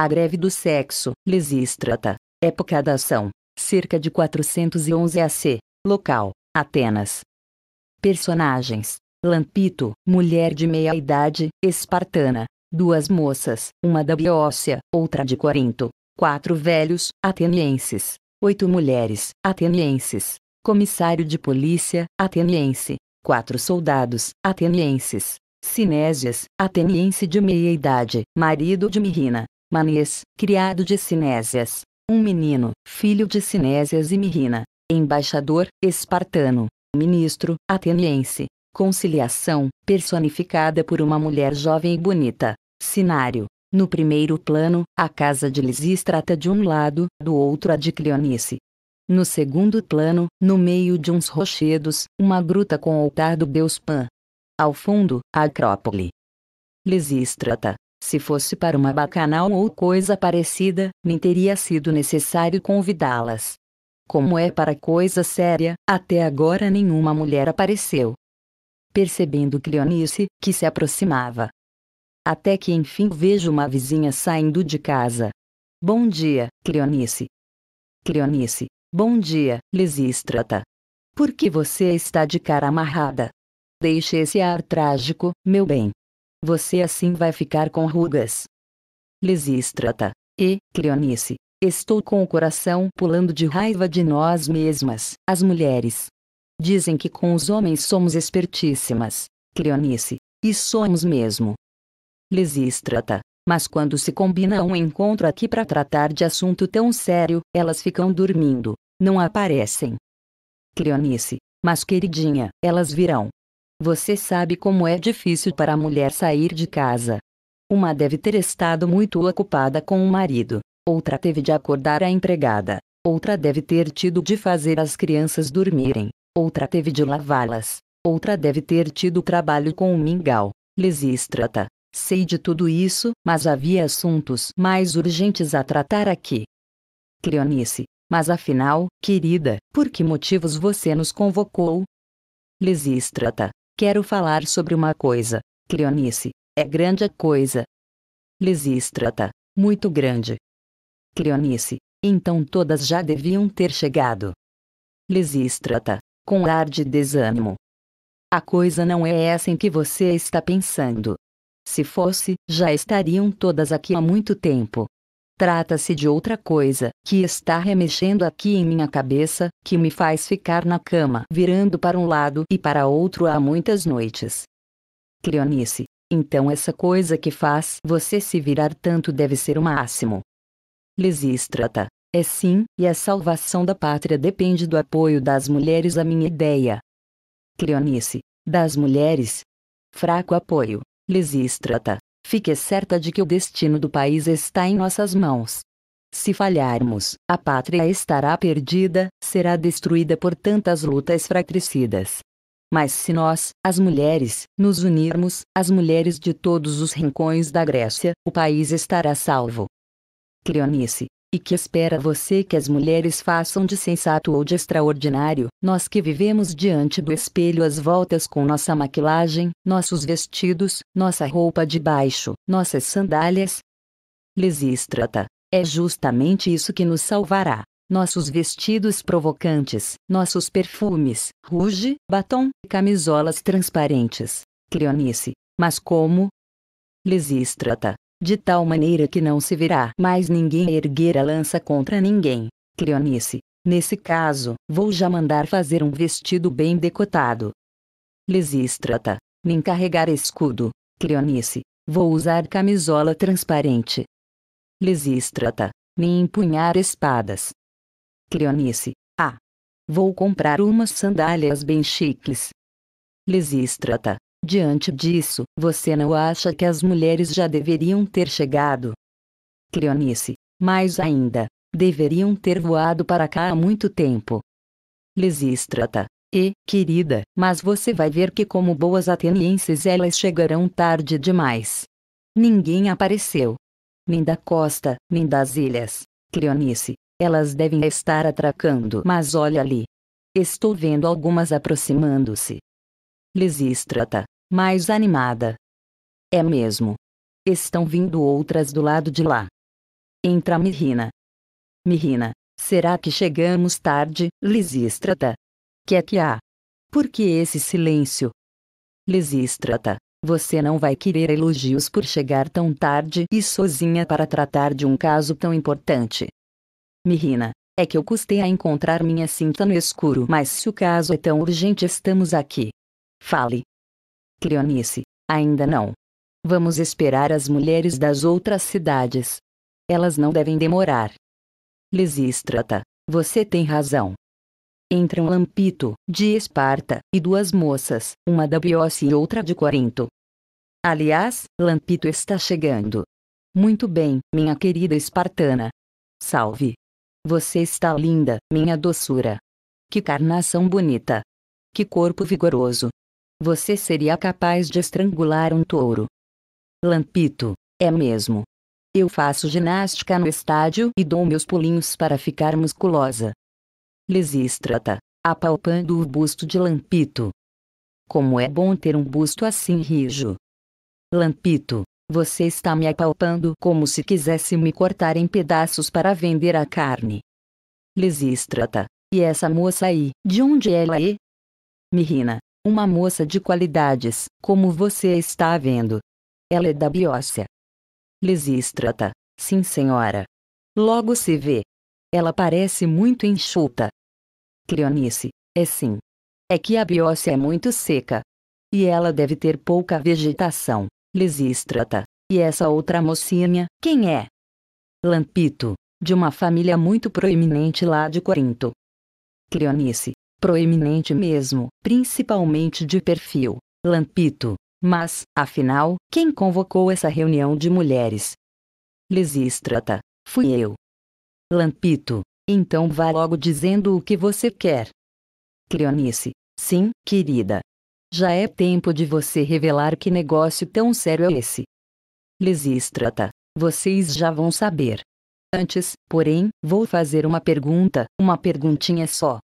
A greve do sexo, Lisístrata. Época da ação. Cerca de 411 AC. Local, Atenas. Personagens. Lampito, mulher de meia idade, espartana. Duas moças, uma da Biócia, outra de Corinto. Quatro velhos, atenienses. Oito mulheres, atenienses. Comissário de polícia, ateniense. Quatro soldados, atenienses. Cinésias, ateniense de meia idade, marido de Mirina, Manes, criado de Cinésias, um menino, filho de Cinésias e Mirina, embaixador, espartano, ministro, ateniense, conciliação, personificada por uma mulher jovem e bonita, Sinário. No primeiro plano, a casa de Lisístrata de um lado, do outro a de Cleonice. No segundo plano, no meio de uns rochedos, uma gruta com o altar do deus Pan. Ao fundo, a Acrópole. Lisístrata, se fosse para uma bacanal ou coisa parecida, nem teria sido necessário convidá-las. Como é para coisa séria, até agora nenhuma mulher apareceu. Percebendo Cleonice, que se aproximava. Até que enfim vejo uma vizinha saindo de casa. Bom dia, Cleonice. Cleonice, bom dia, Lisístrata. Por que você está de cara amarrada? Deixe esse ar trágico, meu bem. Você assim vai ficar com rugas. Lisístrata e Cleonice, estou com o coração pulando de raiva de nós mesmas, as mulheres. Dizem que com os homens somos espertíssimas, Cleonice, e somos mesmo. Lisístrata, mas quando se combina um encontro aqui para tratar de assunto tão sério, elas ficam dormindo, não aparecem. Cleonice, mas queridinha, elas virão. Você sabe como é difícil para a mulher sair de casa. Uma deve ter estado muito ocupada com o marido, outra teve de acordar a empregada, outra deve ter tido de fazer as crianças dormirem, outra teve de lavá-las, outra deve ter tido trabalho com o mingau, lisístrata. Sei de tudo isso, mas havia assuntos mais urgentes a tratar aqui. Cleonice, mas afinal, querida, por que motivos você nos convocou? Lisístrata, Quero falar sobre uma coisa, Cleonice, é grande a coisa. Lisístrata, muito grande. Cleonice, então todas já deviam ter chegado. Lisístrata, com ar de desânimo. A coisa não é essa em que você está pensando. Se fosse, já estariam todas aqui há muito tempo. Trata-se de outra coisa, que está remexendo aqui em minha cabeça, que me faz ficar na cama, virando para um lado e para outro há muitas noites. Cleonice. Então essa coisa que faz você se virar tanto deve ser o máximo. Lisístrata. É sim, e a salvação da pátria depende do apoio das mulheres à minha ideia. Cleonice. Das mulheres? Fraco apoio. Lisístrata fique certa de que o destino do país está em nossas mãos. Se falharmos, a pátria estará perdida, será destruída por tantas lutas fratricidas. Mas se nós, as mulheres, nos unirmos, as mulheres de todos os rincões da Grécia, o país estará salvo. Cleonice, e que espera você que as mulheres façam de sensato ou de extraordinário, nós que vivemos diante do espelho às voltas com nossa maquilagem, nossos vestidos, nossa roupa de baixo, nossas sandálias? Lisístrata, é justamente isso que nos salvará nossos vestidos provocantes, nossos perfumes, ruge, batom camisolas transparentes. Cleonice. Mas como? Lisístrata, de tal maneira que não se verá mais ninguém erguer a lança contra ninguém. Cleonice, nesse caso, vou já mandar fazer um vestido bem decotado. Lisístrata, nem carregar escudo. Cleonice, vou usar camisola transparente. Lisístrata, nem empunhar espadas. Cleonice, ah! Vou comprar umas sandálias bem chiques. Lisístrata, Diante disso, você não acha que as mulheres já deveriam ter chegado? Cleonice. Mais ainda, deveriam ter voado para cá há muito tempo. Lisístrata. E, querida, mas você vai ver que como boas atenienses elas chegarão tarde demais. Ninguém apareceu. Nem da costa, nem das ilhas. Cleonice. Elas devem estar atracando. Mas olha ali. Estou vendo algumas aproximando-se. Lisístrata, mais animada. É mesmo. Estão vindo outras do lado de lá. Entra Mirrina. Mirrina, será que chegamos tarde, Lisístrata? Que é que há? Por que esse silêncio? Lisístrata, você não vai querer elogios por chegar tão tarde e sozinha para tratar de um caso tão importante. Mirrina, é que eu custei a encontrar minha cinta no escuro, mas se o caso é tão urgente, estamos aqui. Fale. Cleonice, ainda não. Vamos esperar as mulheres das outras cidades. Elas não devem demorar. Lisístrata, você tem razão. Entram Lampito, de Esparta, e duas moças, uma da Biócia e outra de Corinto. Aliás, Lampito está chegando. Muito bem, minha querida espartana. Salve. Você está linda, minha doçura. Que carnação bonita. Que corpo vigoroso. Você seria capaz de estrangular um touro. Lampito, é mesmo. Eu faço ginástica no estádio e dou meus pulinhos para ficar musculosa. Lisístrata, apalpando o busto de Lampito. Como é bom ter um busto assim rijo. Lampito, você está me apalpando como se quisesse me cortar em pedaços para vender a carne. Lisístrata, e essa moça aí, de onde ela é? Mirina, uma moça de qualidades, como você está vendo. Ela é da Biócia. Lisístrata. Sim, senhora. Logo se vê. Ela parece muito enxuta. Cleonice. É sim. É que a Biócia é muito seca. E ela deve ter pouca vegetação. Lisístrata. E essa outra mocinha, quem é? Lampito, de uma família muito proeminente lá de Corinto. Cleonice, proeminente mesmo, principalmente de perfil, Lampito. Mas, afinal, quem convocou essa reunião de mulheres? Lisístrata, fui eu. Lampito, então vá logo dizendo o que você quer. Cleonice, sim, querida. Já é tempo de você revelar que negócio tão sério é esse. Lisístrata, vocês já vão saber. Antes, porém, vou fazer uma pergunta, uma perguntinha só.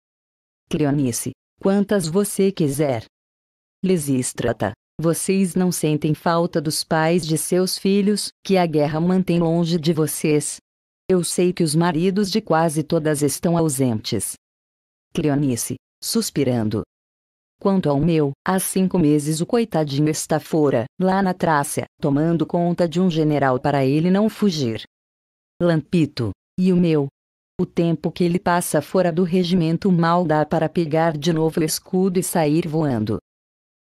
Cleonice, quantas você quiser. Lisístrata, vocês não sentem falta dos pais de seus filhos, que a guerra mantém longe de vocês. Eu sei que os maridos de quase todas estão ausentes. Cleonice, suspirando. Quanto ao meu, há cinco meses o coitadinho está fora, lá na Trácia, tomando conta de um general para ele não fugir. Lampito, e o meu, o tempo que ele passa fora do regimento mal dá para pegar de novo o escudo e sair voando.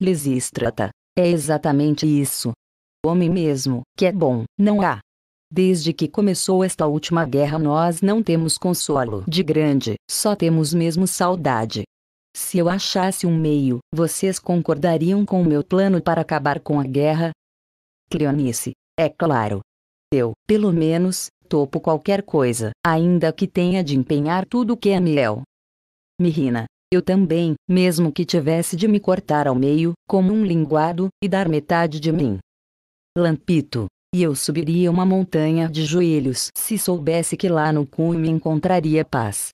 Lisístrata. É exatamente isso. Homem mesmo, que é bom, não há. Desde que começou esta última guerra, nós não temos consolo de grande, só temos mesmo saudade. Se eu achasse um meio, vocês concordariam com o meu plano para acabar com a guerra? Cleonice. É claro. Eu, pelo menos, topo qualquer coisa, ainda que tenha de empenhar tudo o que é meu. Mirina, eu também, mesmo que tivesse de me cortar ao meio, como um linguado, e dar metade de mim. Lampito, e eu subiria uma montanha de joelhos se soubesse que lá no cume encontraria paz.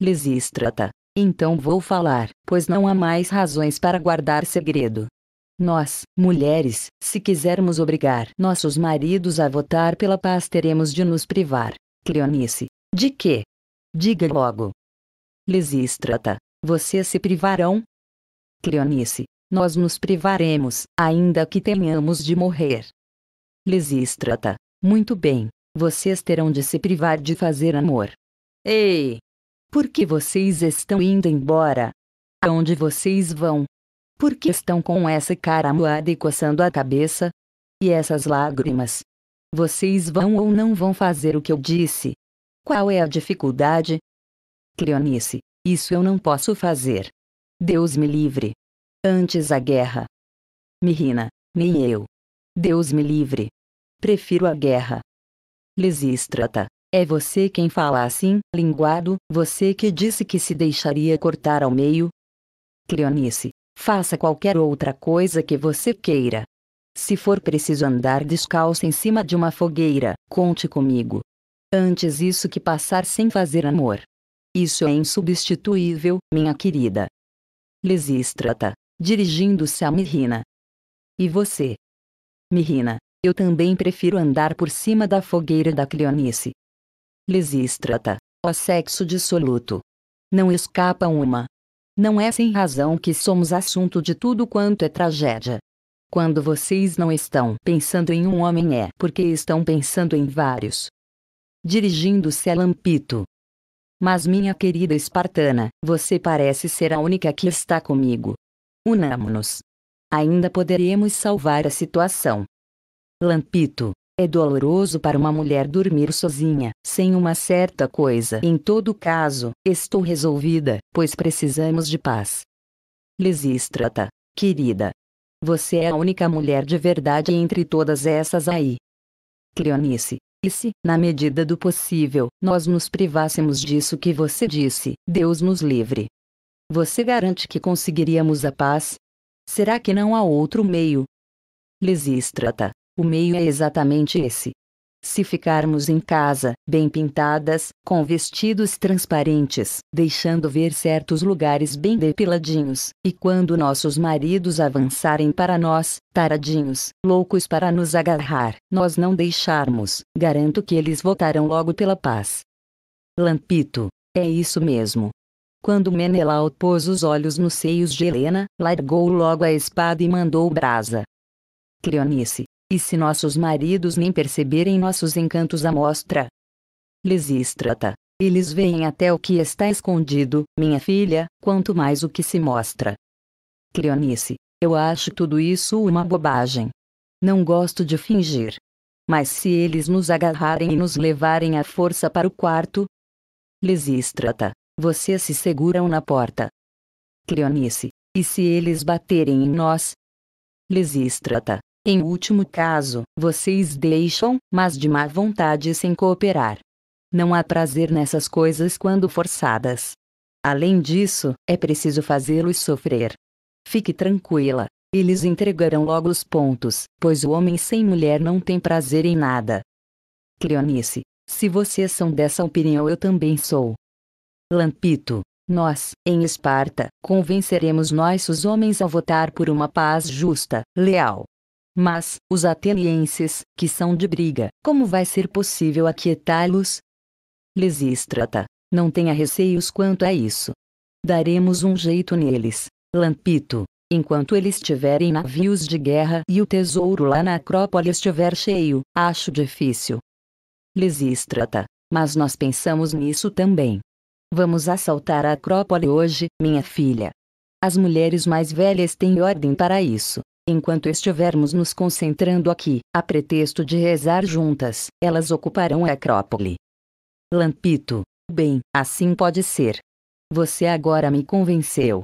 Lisístrata, então vou falar, pois não há mais razões para guardar segredo. Nós, mulheres, se quisermos obrigar nossos maridos a votar pela paz, teremos de nos privar. Cleonice. De quê? Diga logo. Lisístrata. Vocês se privarão? Cleonice. Nós nos privaremos, ainda que tenhamos de morrer. Lisístrata. Muito bem. Vocês terão de se privar de fazer amor. Ei! Por que vocês estão indo embora? Aonde vocês vão? Por que estão com essa cara moada e coçando a cabeça? E essas lágrimas? Vocês vão ou não vão fazer o que eu disse? Qual é a dificuldade? Cleonice, isso eu não posso fazer. Deus me livre. Antes a guerra. Mirina, nem eu. Deus me livre. Prefiro a guerra. Lisístrata, é você quem fala assim, linguado, você que disse que se deixaria cortar ao meio? Cleonice, Faça qualquer outra coisa que você queira. Se for preciso andar descalço em cima de uma fogueira, conte comigo. Antes isso que passar sem fazer amor. Isso é insubstituível, minha querida. Lesístrata, dirigindo-se a Mirina. E você? Mirina? eu também prefiro andar por cima da fogueira da Cleonice. Lesístrata, ó sexo dissoluto. Não escapa uma. Não é sem razão que somos assunto de tudo quanto é tragédia. Quando vocês não estão pensando em um homem é porque estão pensando em vários. Dirigindo-se a Lampito. Mas minha querida espartana, você parece ser a única que está comigo. Unamo-nos. Ainda poderemos salvar a situação. Lampito. É doloroso para uma mulher dormir sozinha, sem uma certa coisa. Em todo caso, estou resolvida, pois precisamos de paz. Lisístrata, querida. Você é a única mulher de verdade entre todas essas aí. Cleonice, e se, na medida do possível, nós nos privássemos disso que você disse, Deus nos livre. Você garante que conseguiríamos a paz? Será que não há outro meio? Lisístrata, o meio é exatamente esse. Se ficarmos em casa, bem pintadas, com vestidos transparentes, deixando ver certos lugares bem depiladinhos, e quando nossos maridos avançarem para nós, taradinhos, loucos para nos agarrar, nós não deixarmos, garanto que eles votarão logo pela paz. Lampito. É isso mesmo. Quando Menelau pôs os olhos nos seios de Helena, largou logo a espada e mandou brasa. Cleonice, e se nossos maridos nem perceberem nossos encantos à mostra? Lisístrata, eles veem até o que está escondido, minha filha, quanto mais o que se mostra. Cleonice, eu acho tudo isso uma bobagem. Não gosto de fingir. Mas se eles nos agarrarem e nos levarem à força para o quarto? Lisístrata, vocês se seguram na porta. Cleonice, e se eles baterem em nós? Lisístrata, em último caso, vocês deixam, mas de má vontade sem cooperar. Não há prazer nessas coisas quando forçadas. Além disso, é preciso fazê-los sofrer. Fique tranquila, eles entregarão logo os pontos, pois o homem sem mulher não tem prazer em nada. Cleonice, se vocês são dessa opinião, eu também sou. Lampito, nós, em Esparta, convenceremos nossos homens a votar por uma paz justa, leal, mas, os atenienses, que são de briga, como vai ser possível aquietá-los? Lisístrata, não tenha receios quanto a isso. Daremos um jeito neles. Lampito, enquanto eles tiverem navios de guerra e o tesouro lá na Acrópole estiver cheio, acho difícil. Lisístrata, mas nós pensamos nisso também. Vamos assaltar a Acrópole hoje, minha filha. As mulheres mais velhas têm ordem para isso. Enquanto estivermos nos concentrando aqui, a pretexto de rezar juntas, elas ocuparão a Acrópole. Lampito. Bem, assim pode ser. Você agora me convenceu.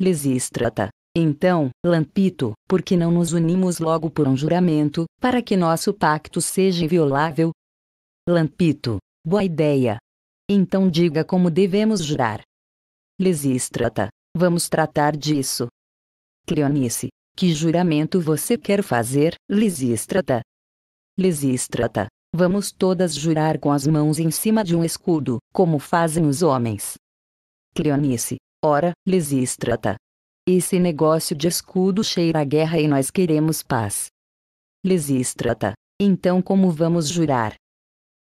Lisístrata. Então, Lampito, por que não nos unimos logo por um juramento, para que nosso pacto seja inviolável? Lampito. Boa ideia. Então diga como devemos jurar. Lisístrata. Vamos tratar disso. Cleonice. Que juramento você quer fazer, Lisístrata? Lisístrata, vamos todas jurar com as mãos em cima de um escudo, como fazem os homens. Cleonice, ora, Lisístrata. Esse negócio de escudo cheira a guerra e nós queremos paz. Lisístrata, então como vamos jurar?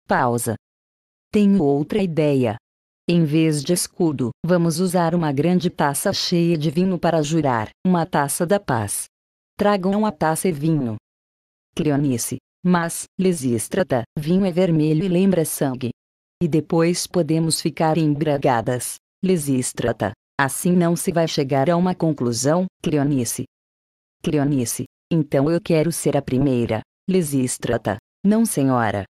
Pausa. Tenho outra ideia. Em vez de escudo, vamos usar uma grande taça cheia de vinho para jurar, uma taça da paz. Tragam a taça e vinho. Cleonice. Mas, Lisístrata, vinho é vermelho e lembra sangue. E depois podemos ficar embriagadas. Lisístrata. Assim não se vai chegar a uma conclusão, Cleonice. Cleonice. Então eu quero ser a primeira. Lisístrata. Não senhora.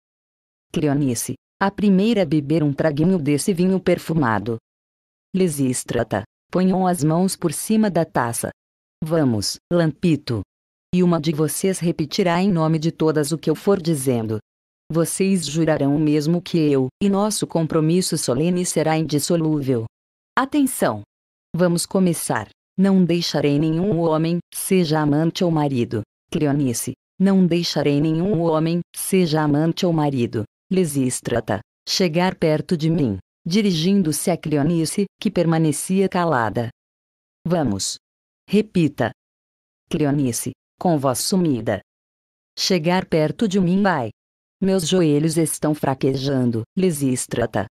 Cleonice a primeira a beber um traguinho desse vinho perfumado. Lisístrata, ponham as mãos por cima da taça. Vamos, Lampito. E uma de vocês repetirá em nome de todas o que eu for dizendo. Vocês jurarão o mesmo que eu, e nosso compromisso solene será indissolúvel. Atenção! Vamos começar. Não deixarei nenhum homem, seja amante ou marido. Cleonice, não deixarei nenhum homem, seja amante ou marido, Lisístrata, chegar perto de mim, dirigindo-se a Cleonice, que permanecia calada. Vamos. Repita. Cleonice, com voz sumida. Chegar perto de mim vai. Meus joelhos estão fraquejando, Lisístrata.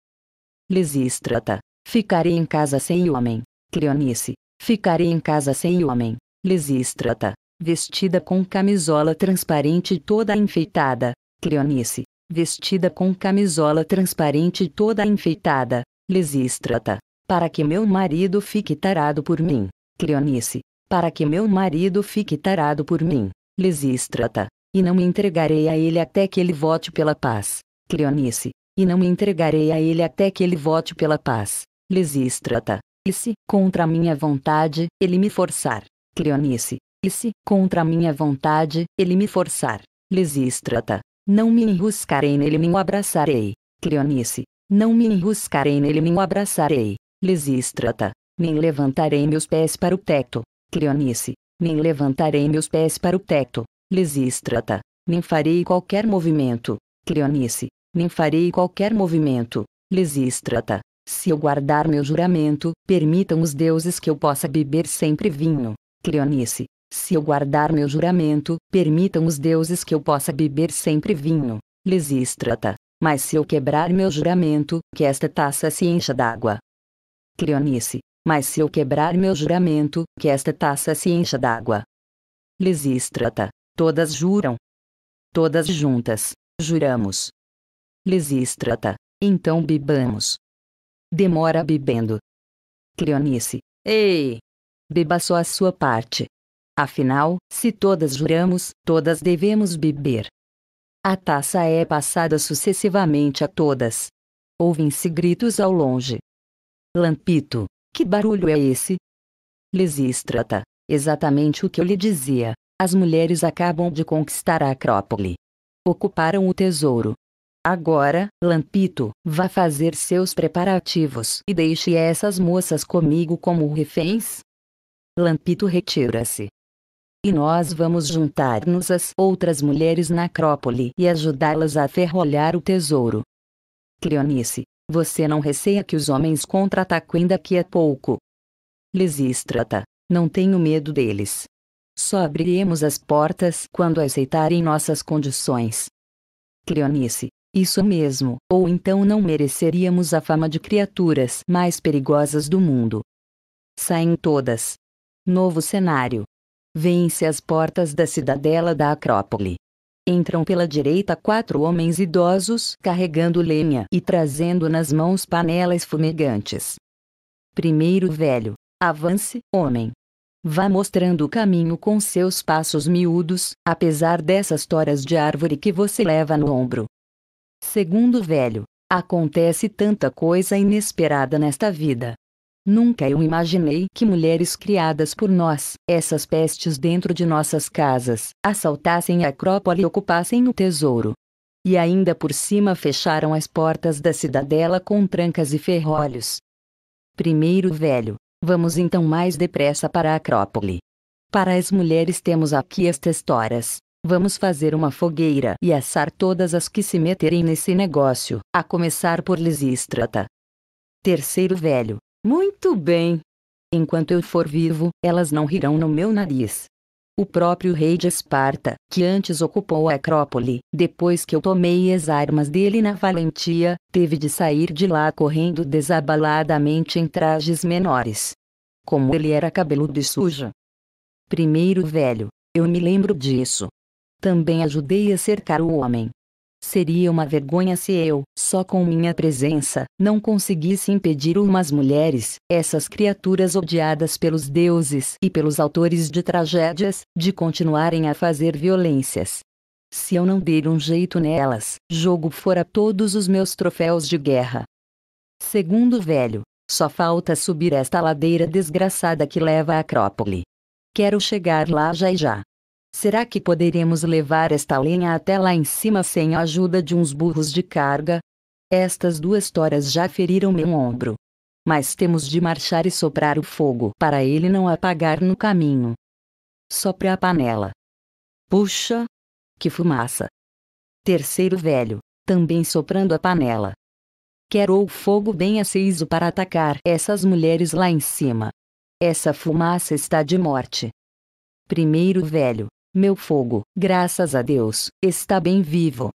Lisístrata, ficarei em casa sem homem. Cleonice, ficarei em casa sem homem. Lisístrata, vestida com camisola transparente toda enfeitada. Cleonice, vestida com camisola transparente toda enfeitada, Lisístrata, para que meu marido fique tarado por mim, Cleonice, para que meu marido fique tarado por mim, Lisístrata, e não me entregarei a ele até que ele vote pela paz, Cleonice, e não me entregarei a ele até que ele vote pela paz, Lisístrata, e se, contra minha vontade, ele me forçar, Cleonice, e se, contra minha vontade, ele me forçar, Lisístrata, não me enruscarei nele nem o abraçarei. Cleonice. Não me enruscarei nele nem o abraçarei. Lisístrata. Nem levantarei meus pés para o teto. Cleonice. Nem levantarei meus pés para o teto. Lisístrata. Nem farei qualquer movimento. Cleonice. Nem farei qualquer movimento. Lisístrata. Se eu guardar meu juramento, permitam os deuses que eu possa beber sempre vinho. Cleonice. Se eu guardar meu juramento, permitam os deuses que eu possa beber sempre vinho. Lisístrata. Mas se eu quebrar meu juramento, que esta taça se encha d'água. Cleonice. Mas se eu quebrar meu juramento, que esta taça se encha d'água. Lisístrata. Todas juram. Todas juntas. Juramos. Lisístrata. Então bebamos. Demora bebendo. Cleonice. Ei! Beba só a sua parte. Afinal, se todas juramos, todas devemos beber. A taça é passada sucessivamente a todas. Ouvem-se gritos ao longe. Lampito, que barulho é esse? Lisístrata, exatamente o que eu lhe dizia. As mulheres acabam de conquistar a Acrópole. Ocuparam o tesouro. Agora, Lampito, vá fazer seus preparativos e deixe essas moças comigo como reféns. Lampito retira-se, e nós vamos juntar-nos às outras mulheres na Acrópole e ajudá-las a ferrolhar o tesouro. Cleonice, você não receia que os homens contra-ataquem daqui a pouco. Lisístrata, não tenho medo deles. Só abriremos as portas quando aceitarem nossas condições. Cleonice, isso mesmo, ou então não mereceríamos a fama de criaturas mais perigosas do mundo. Saem todas. Novo cenário. Vêm-se as portas da cidadela da Acrópole. Entram pela direita quatro homens idosos carregando lenha e trazendo nas mãos panelas fumegantes. Primeiro velho, avance, homem. Vá mostrando o caminho com seus passos miúdos, apesar dessas toras de árvore que você leva no ombro. Segundo velho, acontece tanta coisa inesperada nesta vida. Nunca eu imaginei que mulheres criadas por nós, essas pestes dentro de nossas casas, assaltassem a Acrópole e ocupassem o tesouro. E ainda por cima fecharam as portas da cidadela com trancas e ferrolhos. Primeiro velho, vamos então mais depressa para a Acrópole. Para as mulheres temos aqui estas toras. Vamos fazer uma fogueira e assar todas as que se meterem nesse negócio, a começar por Lisístrata. Terceiro velho, muito bem. Enquanto eu for vivo, elas não rirão no meu nariz. O próprio rei de Esparta, que antes ocupou a Acrópole, depois que eu tomei as armas dele na valentia, teve de sair de lá correndo desabaladamente em trajes menores. Como ele era cabeludo e sujo. Primeiro velho, eu me lembro disso. Também ajudei a cercar o homem, Seria uma vergonha se eu, só com minha presença, não conseguisse impedir umas mulheres, essas criaturas odiadas pelos deuses e pelos autores de tragédias, de continuarem a fazer violências. Se eu não der um jeito nelas, jogo fora todos os meus troféus de guerra. Segundo velho, só falta subir esta ladeira desgraçada que leva à Acrópole. Quero chegar lá já e já. Será que poderemos levar esta lenha até lá em cima sem a ajuda de uns burros de carga? Estas duas toras já feriram meu ombro. Mas temos de marchar e soprar o fogo para ele não apagar no caminho. Sopre a panela. Puxa! Que fumaça! Terceiro velho, também soprando a panela. Quero o fogo bem aceso para atacar essas mulheres lá em cima. Essa fumaça está de morte. Primeiro velho, meu fogo, graças a Deus, está bem vivo.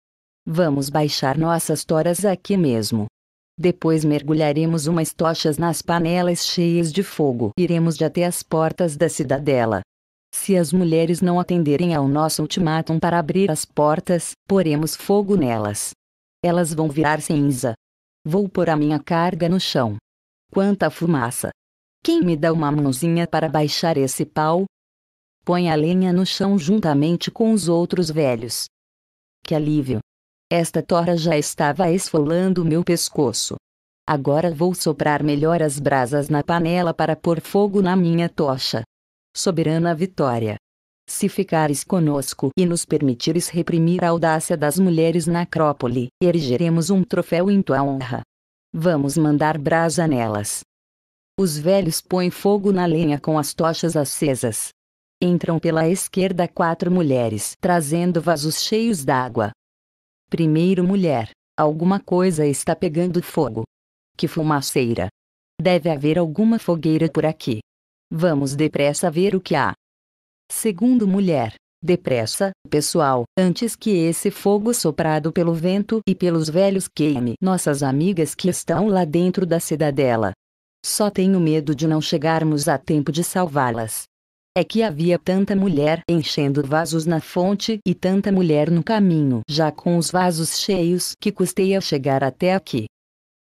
Vamos baixar nossas toras aqui mesmo. Depois mergulharemos umas tochas nas panelas cheias de fogo. Iremos de até as portas da cidadela. Se as mulheres não atenderem ao nosso ultimátum para abrir as portas, poremos fogo nelas. Elas vão virar cinza. Vou pôr a minha carga no chão. Quanta fumaça! Quem me dá uma mãozinha para baixar esse pau? Põe a lenha no chão juntamente com os outros velhos. Que alívio! Esta tora já estava esfolando meu pescoço. Agora vou soprar melhor as brasas na panela para pôr fogo na minha tocha. Soberana vitória! Se ficares conosco e nos permitires reprimir a audácia das mulheres na Acrópole, erigiremos um troféu em tua honra. Vamos mandar brasa nelas. Os velhos põem fogo na lenha com as tochas acesas. Entram pela esquerda quatro mulheres trazendo vasos cheios d'água. Primeiro mulher. Alguma coisa está pegando fogo. Que fumaceira. Deve haver alguma fogueira por aqui. Vamos depressa ver o que há. Segundo mulher. Depressa, pessoal, antes que esse fogo soprado pelo vento e pelos velhos queime nossas amigas que estão lá dentro da cidadela. Só tenho medo de não chegarmos a tempo de salvá-las. É que havia tanta mulher enchendo vasos na fonte e tanta mulher no caminho, já com os vasos cheios, que custei a chegar até aqui.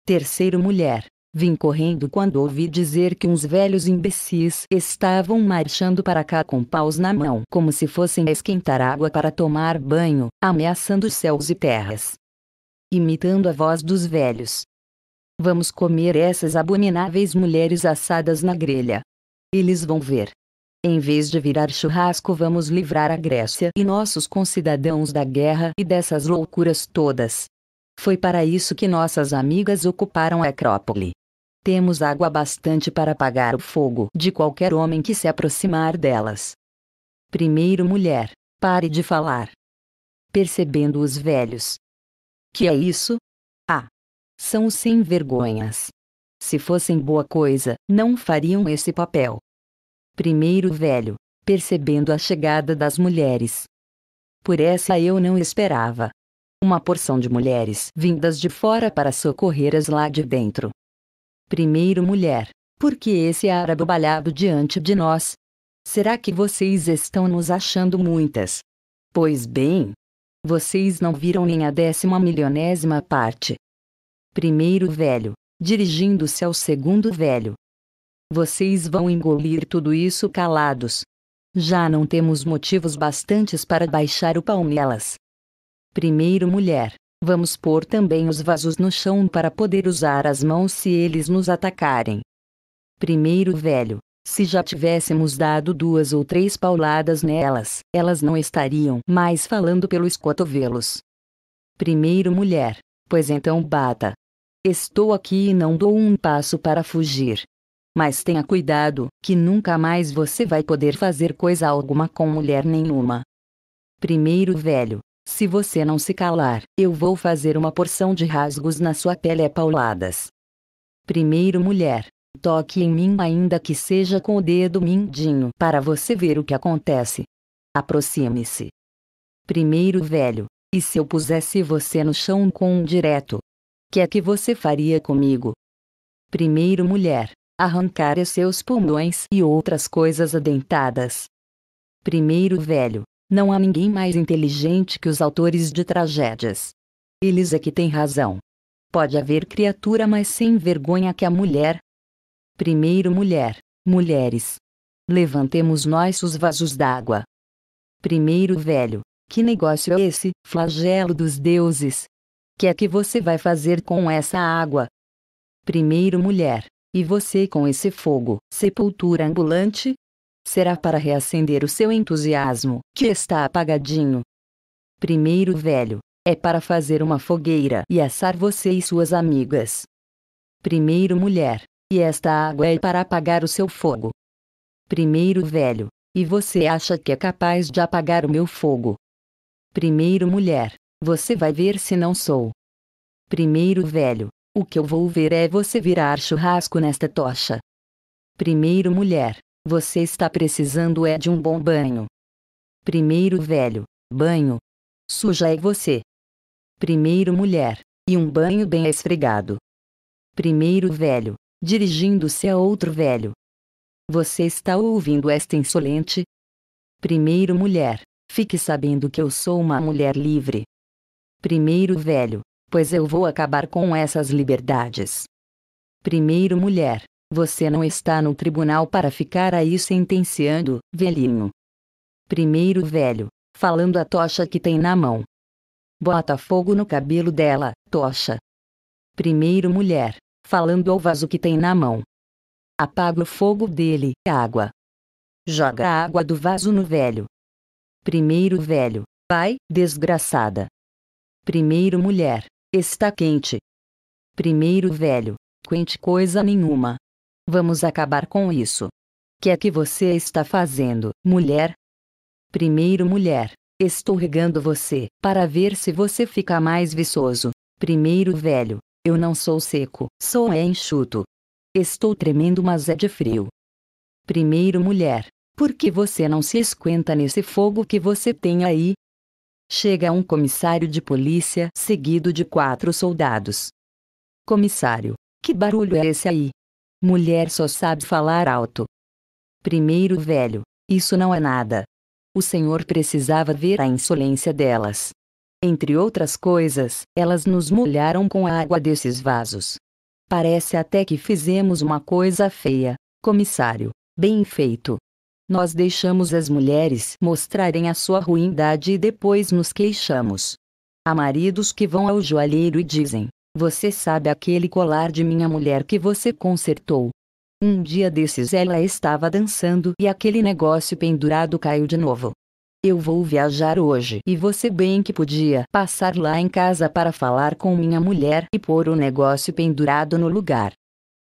Terceiro mulher. Vim correndo quando ouvi dizer que uns velhos imbecis estavam marchando para cá com paus na mão, como se fossem esquentar água para tomar banho, ameaçando céus e terras. Imitando a voz dos velhos. Vamos comer essas abomináveis mulheres assadas na grelha. Eles vão ver. Em vez de virar churrasco, vamos livrar a Grécia e nossos concidadãos da guerra e dessas loucuras todas. Foi para isso que nossas amigas ocuparam a Acrópole. Temos água bastante para apagar o fogo de qualquer homem que se aproximar delas. Primeiro, mulher, pare de falar. Percebendo os velhos. Que é isso? Ah! São sem vergonhas. Se fossem boa coisa, não fariam esse papel primeiro velho, percebendo a chegada das mulheres. Por essa eu não esperava. Uma porção de mulheres vindas de fora para socorrer as lá de dentro. Primeiro mulher, por que esse árabe balhado diante de nós? Será que vocês estão nos achando muitas? Pois bem, vocês não viram nem a décima milionésima parte. Primeiro velho, dirigindo-se ao segundo velho, vocês vão engolir tudo isso calados. Já não temos motivos bastantes para baixar o palmelas. Primeiro, mulher. Vamos pôr também os vasos no chão para poder usar as mãos se eles nos atacarem. Primeiro, velho. Se já tivéssemos dado duas ou três pauladas nelas, elas não estariam mais falando pelos cotovelos. Primeiro, mulher. Pois então bata. Estou aqui e não dou um passo para fugir. Mas tenha cuidado, que nunca mais você vai poder fazer coisa alguma com mulher nenhuma. Primeiro velho, se você não se calar, eu vou fazer uma porção de rasgos na sua pele a pauladas. Primeiro mulher, toque em mim ainda que seja com o dedo mindinho para você ver o que acontece. Aproxime-se. Primeiro velho, e se eu pusesse você no chão com um direto? Que é que você faria comigo? Primeiro mulher, arrancar seus pulmões e outras coisas adentadas. Primeiro velho, não há ninguém mais inteligente que os autores de tragédias. Eles é que têm razão. Pode haver criatura mais sem vergonha que a mulher? Primeiro mulher, mulheres. Levantemos nossos vasos d'água. Primeiro velho, que negócio é esse, flagelo dos deuses? Que é que você vai fazer com essa água? Primeiro mulher, e você com esse fogo, sepultura ambulante? Será para reacender o seu entusiasmo, que está apagadinho. Primeiro velho, é para fazer uma fogueira e assar você e suas amigas. Primeiro mulher, e esta água é para apagar o seu fogo. Primeiro velho, e você acha que é capaz de apagar o meu fogo. Primeiro mulher, você vai ver se não sou. Primeiro velho, o que eu vou ver é você virar churrasco nesta tocha. Primeiro mulher, você está precisando é de um bom banho. Primeiro velho, banho. Suja é você. Primeiro mulher, e um banho bem esfregado. Primeiro velho, dirigindo-se a outro velho. Você está ouvindo esta insolente? Primeiro mulher, fique sabendo que eu sou uma mulher livre. Primeiro velho, pois eu vou acabar com essas liberdades. Primeiro, mulher, você não está no tribunal para ficar aí sentenciando, velhinho. Primeiro, velho, falando a tocha que tem na mão. Bota fogo no cabelo dela, tocha. Primeiro, mulher, falando ao vaso que tem na mão. Apaga o fogo dele, água. Joga a água do vaso no velho. Primeiro, velho, vai, desgraçada. Primeiro, mulher, Está quente. Primeiro velho, quente coisa nenhuma. Vamos acabar com isso. Que é que você está fazendo, mulher? Primeiro mulher, estou regando você, para ver se você fica mais viçoso. Primeiro velho, eu não sou seco, sou é enxuto. Estou tremendo mas é de frio. Primeiro mulher, por que você não se esquenta nesse fogo que você tem aí? Chega um comissário de polícia, seguido de quatro soldados. Comissário, que barulho é esse aí? Mulher só sabe falar alto. Primeiro velho, isso não é nada. O senhor precisava ver a insolência delas. Entre outras coisas, elas nos molharam com a água desses vasos. Parece até que fizemos uma coisa feia, comissário. Bem feito. Nós deixamos as mulheres mostrarem a sua ruindade e depois nos queixamos. Há maridos que vão ao joalheiro e dizem: Você sabe aquele colar de minha mulher que você consertou? Um dia desses ela estava dançando e aquele negócio pendurado caiu de novo. Eu vou viajar hoje e você bem que podia passar lá em casa para falar com minha mulher e pôr o negócio pendurado no lugar.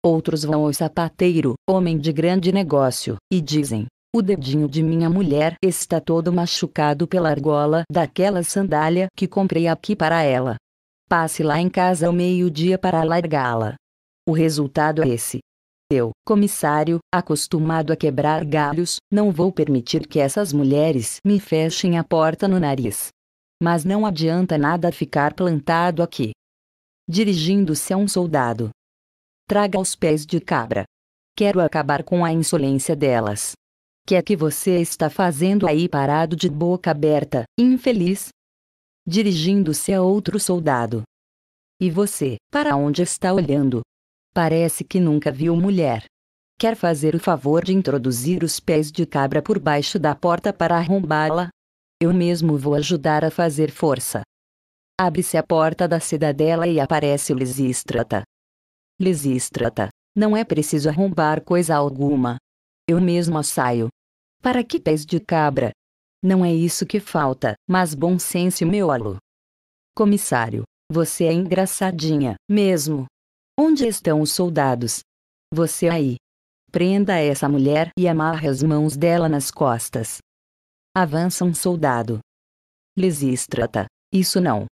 Outros vão ao sapateiro, homem de grande negócio, e dizem: o dedinho de minha mulher está todo machucado pela argola daquela sandália que comprei aqui para ela. Passe lá em casa ao meio-dia para largá-la. O resultado é esse. Eu, comissário, acostumado a quebrar galhos, não vou permitir que essas mulheres me fechem a porta no nariz. Mas não adianta nada ficar plantado aqui. Dirigindo-se a um soldado. Traga os pés de cabra. Quero acabar com a insolência delas que é que você está fazendo aí parado de boca aberta, infeliz? Dirigindo-se a outro soldado. E você, para onde está olhando? Parece que nunca viu mulher. Quer fazer o favor de introduzir os pés de cabra por baixo da porta para arrombá-la? Eu mesmo vou ajudar a fazer força. Abre-se a porta da cidadela e aparece Lisístrata. Lisístrata, não é preciso arrombar coisa alguma. Eu mesmo saio. Para que pés de cabra? Não é isso que falta, mas bom senso e miolo. Comissário, você é engraçadinha, mesmo. Onde estão os soldados? Você aí. Prenda essa mulher e amarre as mãos dela nas costas. Avança um soldado. Lisístrata, isso não.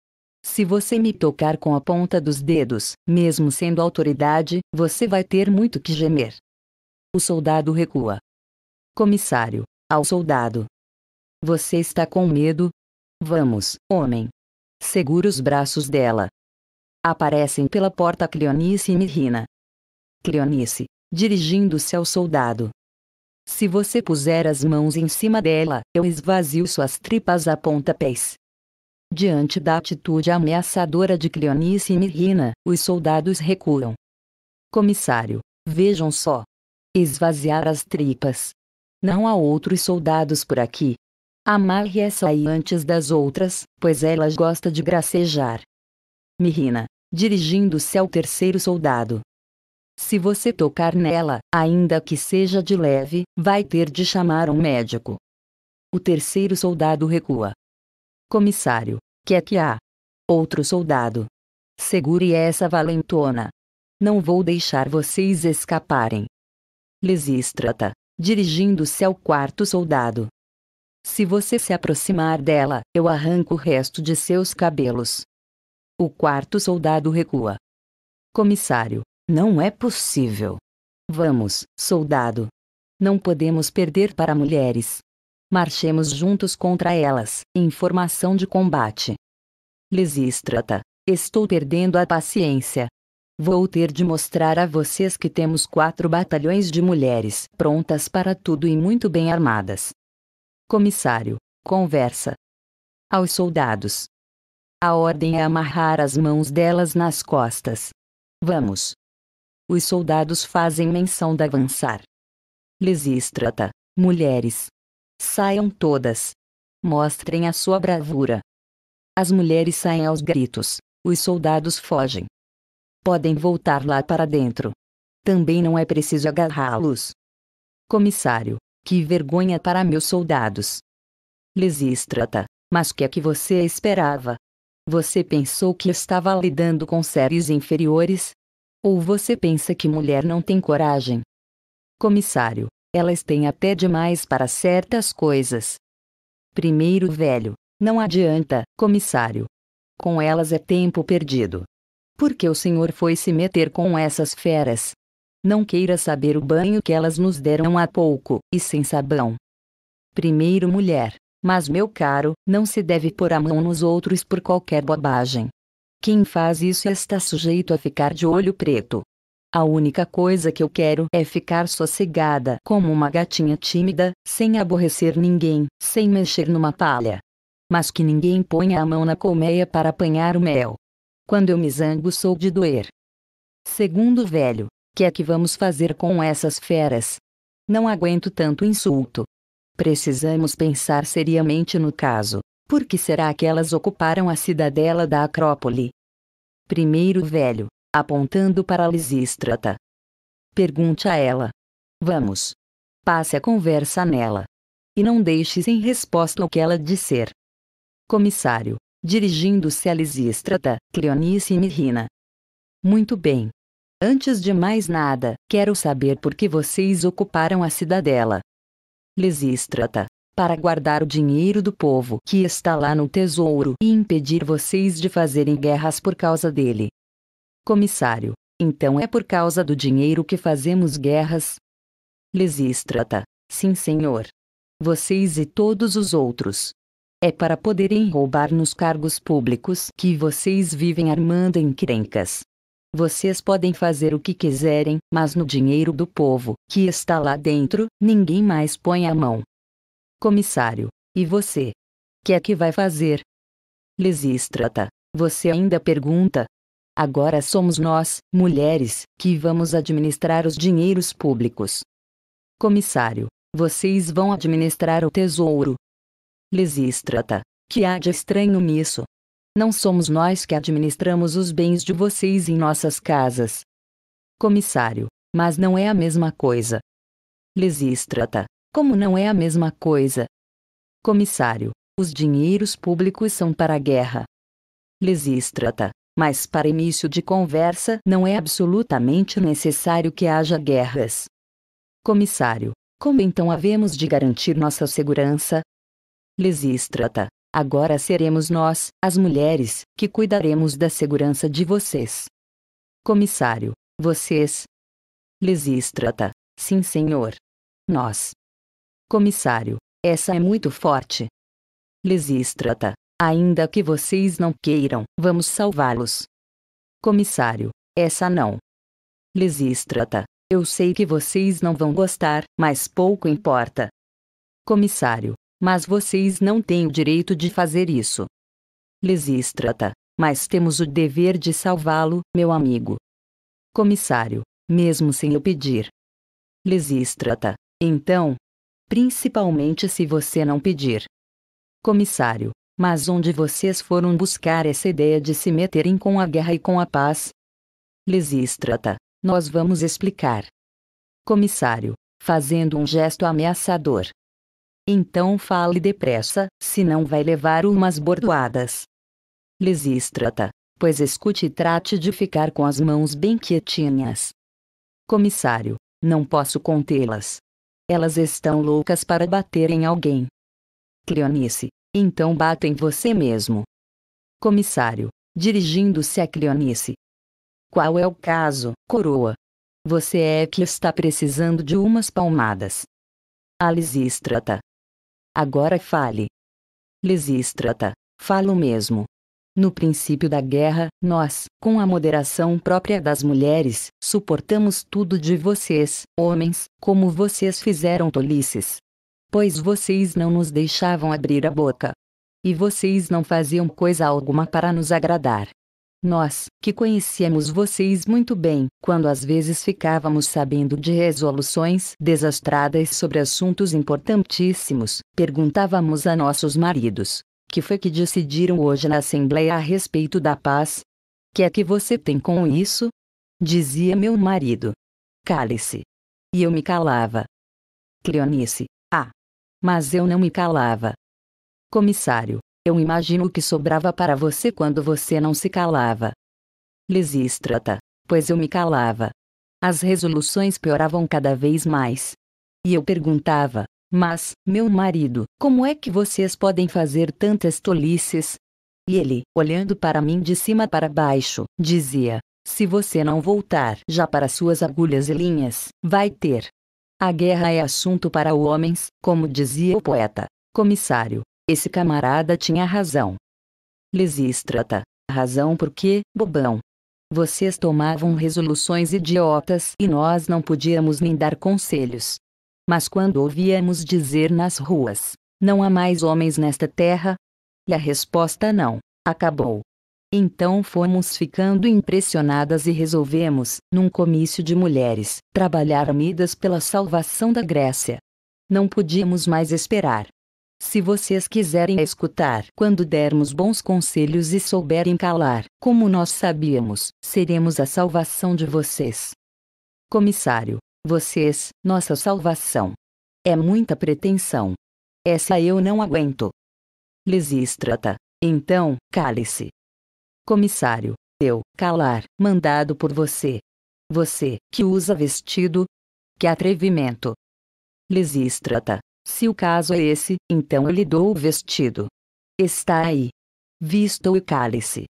Se você me tocar com a ponta dos dedos, mesmo sendo autoridade, você vai ter muito que gemer. O soldado recua comissário, ao soldado. Você está com medo? Vamos, homem. Segura os braços dela. Aparecem pela porta Cleonice e Mirrina. Cleonice, dirigindo-se ao soldado. Se você puser as mãos em cima dela, eu esvazio suas tripas a pontapés. Diante da atitude ameaçadora de Cleonice e Mirrina, os soldados recuam. Comissário, vejam só. Esvaziar as tripas, não há outros soldados por aqui. Amarre essa é aí antes das outras, pois elas gosta de gracejar. Mirina, dirigindo-se ao terceiro soldado. Se você tocar nela, ainda que seja de leve, vai ter de chamar um médico. O terceiro soldado recua. Comissário, que é que há? Outro soldado. Segure essa valentona. Não vou deixar vocês escaparem. Lisistrata, dirigindo-se ao quarto soldado. Se você se aproximar dela, eu arranco o resto de seus cabelos. O quarto soldado recua. Comissário, não é possível. Vamos, soldado. Não podemos perder para mulheres. Marchemos juntos contra elas, em formação de combate. Lisístrata, estou perdendo a paciência. Vou ter de mostrar a vocês que temos quatro batalhões de mulheres prontas para tudo e muito bem armadas. Comissário, conversa. Aos soldados. A ordem é amarrar as mãos delas nas costas. Vamos. Os soldados fazem menção de avançar. Lisistrata, mulheres. Saiam todas. Mostrem a sua bravura. As mulheres saem aos gritos, os soldados fogem podem voltar lá para dentro. Também não é preciso agarrá-los. Comissário, que vergonha para meus soldados. Lisístrata, mas que é que você esperava? Você pensou que estava lidando com séries inferiores? Ou você pensa que mulher não tem coragem? Comissário, elas têm até demais para certas coisas. Primeiro velho, não adianta, comissário. Com elas é tempo perdido porque o senhor foi se meter com essas feras. Não queira saber o banho que elas nos deram há pouco, e sem sabão. Primeiro mulher. Mas meu caro, não se deve pôr a mão nos outros por qualquer bobagem. Quem faz isso está sujeito a ficar de olho preto. A única coisa que eu quero é ficar sossegada como uma gatinha tímida, sem aborrecer ninguém, sem mexer numa palha. Mas que ninguém ponha a mão na colmeia para apanhar o mel. Quando eu me zango sou de doer. Segundo velho, que é que vamos fazer com essas feras? Não aguento tanto insulto. Precisamos pensar seriamente no caso. Por que será que elas ocuparam a cidadela da Acrópole? Primeiro velho, apontando para Lisístrata. Pergunte a ela. Vamos. Passe a conversa nela. E não deixe sem resposta o que ela disser. Comissário, dirigindo-se a Lisístrata, Cleonice e Mirrina. Muito bem. Antes de mais nada, quero saber por que vocês ocuparam a cidadela. Lisístrata. Para guardar o dinheiro do povo que está lá no tesouro e impedir vocês de fazerem guerras por causa dele. Comissário. Então é por causa do dinheiro que fazemos guerras? Lisístrata. Sim, senhor. Vocês e todos os outros, é para poderem roubar nos cargos públicos que vocês vivem armando encrencas. Vocês podem fazer o que quiserem, mas no dinheiro do povo, que está lá dentro, ninguém mais põe a mão. Comissário, e você? Que é que vai fazer? Lesistrata, você ainda pergunta? Agora somos nós, mulheres, que vamos administrar os dinheiros públicos. Comissário, vocês vão administrar o tesouro, Lisístrata, que há de estranho nisso? Não somos nós que administramos os bens de vocês em nossas casas. Comissário, mas não é a mesma coisa. Lisístrata, como não é a mesma coisa? Comissário, os dinheiros públicos são para a guerra. Lisístrata, mas para início de conversa não é absolutamente necessário que haja guerras. Comissário, como então havemos de garantir nossa segurança? Lisístrata, agora seremos nós, as mulheres, que cuidaremos da segurança de vocês. Comissário, vocês. Lisístrata, sim senhor. Nós. Comissário, essa é muito forte. Lisístrata, ainda que vocês não queiram, vamos salvá-los. Comissário, essa não. Lisístrata, eu sei que vocês não vão gostar, mas pouco importa. Comissário, mas vocês não têm o direito de fazer isso. Lisístrata, mas temos o dever de salvá-lo, meu amigo. Comissário, mesmo sem eu pedir. Lisístrata, então, principalmente se você não pedir. Comissário, mas onde vocês foram buscar essa ideia de se meterem com a guerra e com a paz? Lisístrata, nós vamos explicar. Comissário, fazendo um gesto ameaçador. Então fale depressa, senão vai levar umas bordoadas. Lisístrata, pois escute e trate de ficar com as mãos bem quietinhas. Comissário, não posso contê-las. Elas estão loucas para bater em alguém. Cleonice, então bata em você mesmo. Comissário, dirigindo-se a Cleonice. Qual é o caso, coroa? Você é que está precisando de umas palmadas. lisístrata, Agora fale. Lisístrata, falo mesmo. No princípio da guerra, nós, com a moderação própria das mulheres, suportamos tudo de vocês, homens, como vocês fizeram tolices. Pois vocês não nos deixavam abrir a boca. E vocês não faziam coisa alguma para nos agradar. Nós, que conhecíamos vocês muito bem, quando às vezes ficávamos sabendo de resoluções desastradas sobre assuntos importantíssimos, perguntávamos a nossos maridos: que foi que decidiram hoje na Assembleia a respeito da paz? Que é que você tem com isso? Dizia meu marido. Cale-se. E eu me calava. Cleonice. Ah! Mas eu não me calava. Comissário, eu imagino o que sobrava para você quando você não se calava. Lisístrata, pois eu me calava. As resoluções pioravam cada vez mais. E eu perguntava: Mas, meu marido, como é que vocês podem fazer tantas tolices? E ele, olhando para mim de cima para baixo, dizia: Se você não voltar já para suas agulhas e linhas, vai ter. A guerra é assunto para homens, como dizia o poeta. Comissário, esse camarada tinha razão. Lisístrata, razão porque, bobão. Vocês tomavam resoluções idiotas e nós não podíamos nem dar conselhos. Mas quando ouvíamos dizer nas ruas, não há mais homens nesta terra? E a resposta não, acabou. Então fomos ficando impressionadas e resolvemos, num comício de mulheres, trabalhar unidas pela salvação da Grécia. Não podíamos mais esperar. Se vocês quiserem escutar, quando dermos bons conselhos e souberem calar, como nós sabíamos, seremos a salvação de vocês. Comissário, vocês, nossa salvação. É muita pretensão. Essa eu não aguento. Lisístrata, então, cale-se. Comissário, eu, calar, mandado por você. Você, que usa vestido? Que atrevimento. Lisístrata, se o caso é esse, então eu lhe dou o vestido. Está aí. Visto-o cálice.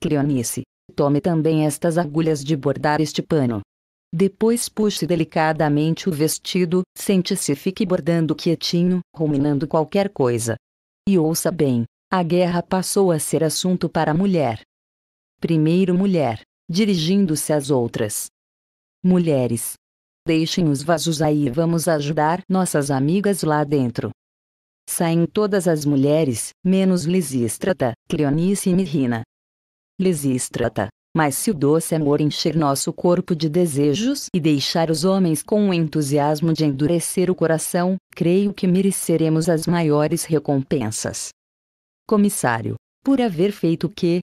Cleonice, tome também estas agulhas de bordar este pano. Depois puxe delicadamente o vestido, sente-se e fique bordando quietinho, ruminando qualquer coisa. E ouça bem, a guerra passou a ser assunto para a mulher. Primeiro mulher, dirigindo-se às outras. Mulheres, Deixem os vasos aí e vamos ajudar nossas amigas lá dentro. Saem todas as mulheres, menos Lisístrata, Cleonice e Mirrina. Lisístrata, mas se o doce amor encher nosso corpo de desejos e deixar os homens com o entusiasmo de endurecer o coração, creio que mereceremos as maiores recompensas. Comissário, por haver feito o quê?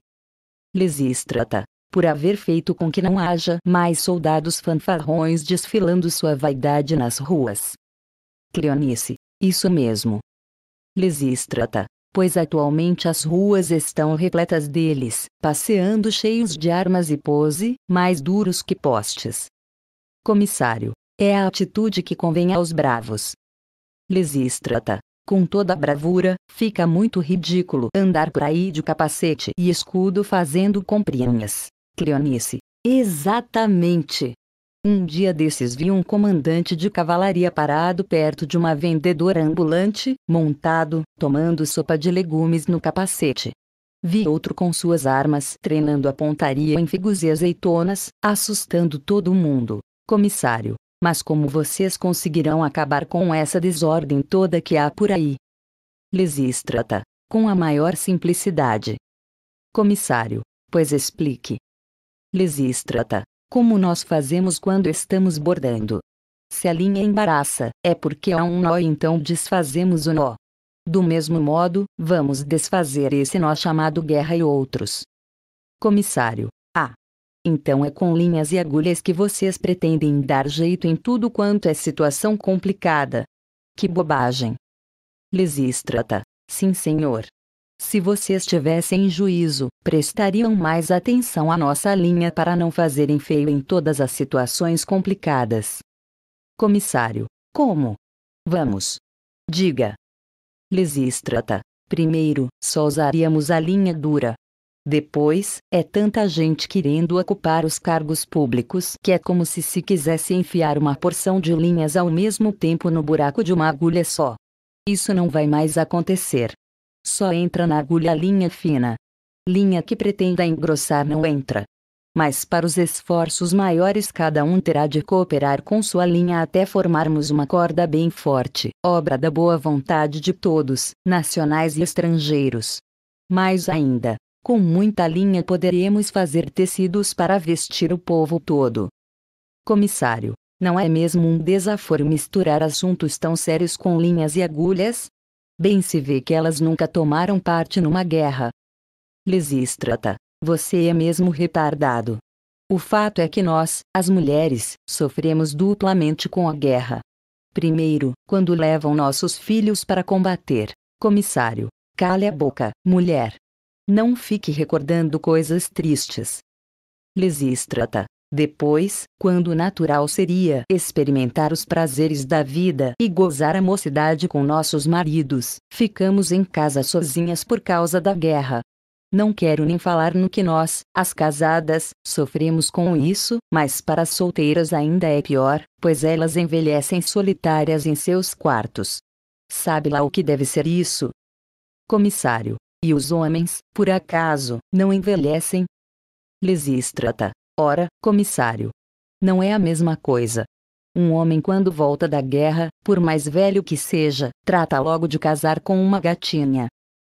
Lisístrata, por haver feito com que não haja mais soldados fanfarrões desfilando sua vaidade nas ruas. Cleonice, isso mesmo. Lisístrata, pois atualmente as ruas estão repletas deles, passeando cheios de armas e pose, mais duros que postes. Comissário, é a atitude que convém aos bravos. Lisístrata, com toda a bravura, fica muito ridículo andar por aí de capacete e escudo fazendo comprinhas. Cleonice. Exatamente. Um dia desses vi um comandante de cavalaria parado perto de uma vendedora ambulante, montado, tomando sopa de legumes no capacete. Vi outro com suas armas treinando a pontaria em figos e azeitonas, assustando todo mundo. Comissário, mas como vocês conseguirão acabar com essa desordem toda que há por aí? Lisístrata, com a maior simplicidade. Comissário, pois explique, Lesistrata. Como nós fazemos quando estamos bordando. Se a linha embaraça, é porque há um nó então desfazemos o nó. Do mesmo modo, vamos desfazer esse nó chamado guerra e outros. Comissário. Ah. Então é com linhas e agulhas que vocês pretendem dar jeito em tudo quanto é situação complicada. Que bobagem. Lesistrata. Sim, senhor. Se vocês tivessem juízo, prestariam mais atenção à nossa linha para não fazerem feio em todas as situações complicadas. Comissário, como? Vamos. Diga. Lisístrata. Primeiro, só usaríamos a linha dura. Depois, é tanta gente querendo ocupar os cargos públicos que é como se se quisesse enfiar uma porção de linhas ao mesmo tempo no buraco de uma agulha só. Isso não vai mais acontecer. Só entra na agulha a linha fina. Linha que pretenda engrossar não entra. Mas para os esforços maiores cada um terá de cooperar com sua linha até formarmos uma corda bem forte, obra da boa vontade de todos, nacionais e estrangeiros. Mais ainda, com muita linha poderemos fazer tecidos para vestir o povo todo. Comissário, não é mesmo um desaforo misturar assuntos tão sérios com linhas e agulhas? Bem se vê que elas nunca tomaram parte numa guerra. Lisístrata, você é mesmo retardado. O fato é que nós, as mulheres, sofremos duplamente com a guerra. Primeiro, quando levam nossos filhos para combater. Comissário, cale a boca, mulher. Não fique recordando coisas tristes. Lisístrata, depois, quando natural seria experimentar os prazeres da vida e gozar a mocidade com nossos maridos, ficamos em casa sozinhas por causa da guerra. Não quero nem falar no que nós, as casadas, sofremos com isso, mas para as solteiras ainda é pior, pois elas envelhecem solitárias em seus quartos. Sabe lá o que deve ser isso? Comissário, e os homens, por acaso, não envelhecem? Lisístrata. Ora, comissário. Não é a mesma coisa. Um homem, quando volta da guerra, por mais velho que seja, trata logo de casar com uma gatinha.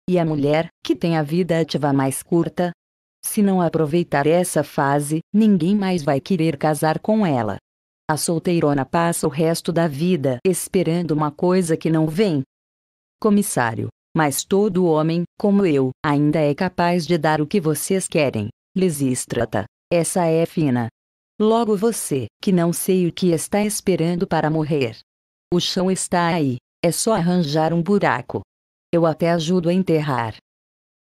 E a mulher, que tem a vida ativa mais curta? Se não aproveitar essa fase, ninguém mais vai querer casar com ela. A solteirona passa o resto da vida esperando uma coisa que não vem. Comissário, mas todo homem, como eu, ainda é capaz de dar o que vocês querem. Lisístrata, essa é fina. Logo você, que não sei o que está esperando para morrer. O chão está aí, é só arranjar um buraco. Eu até ajudo a enterrar.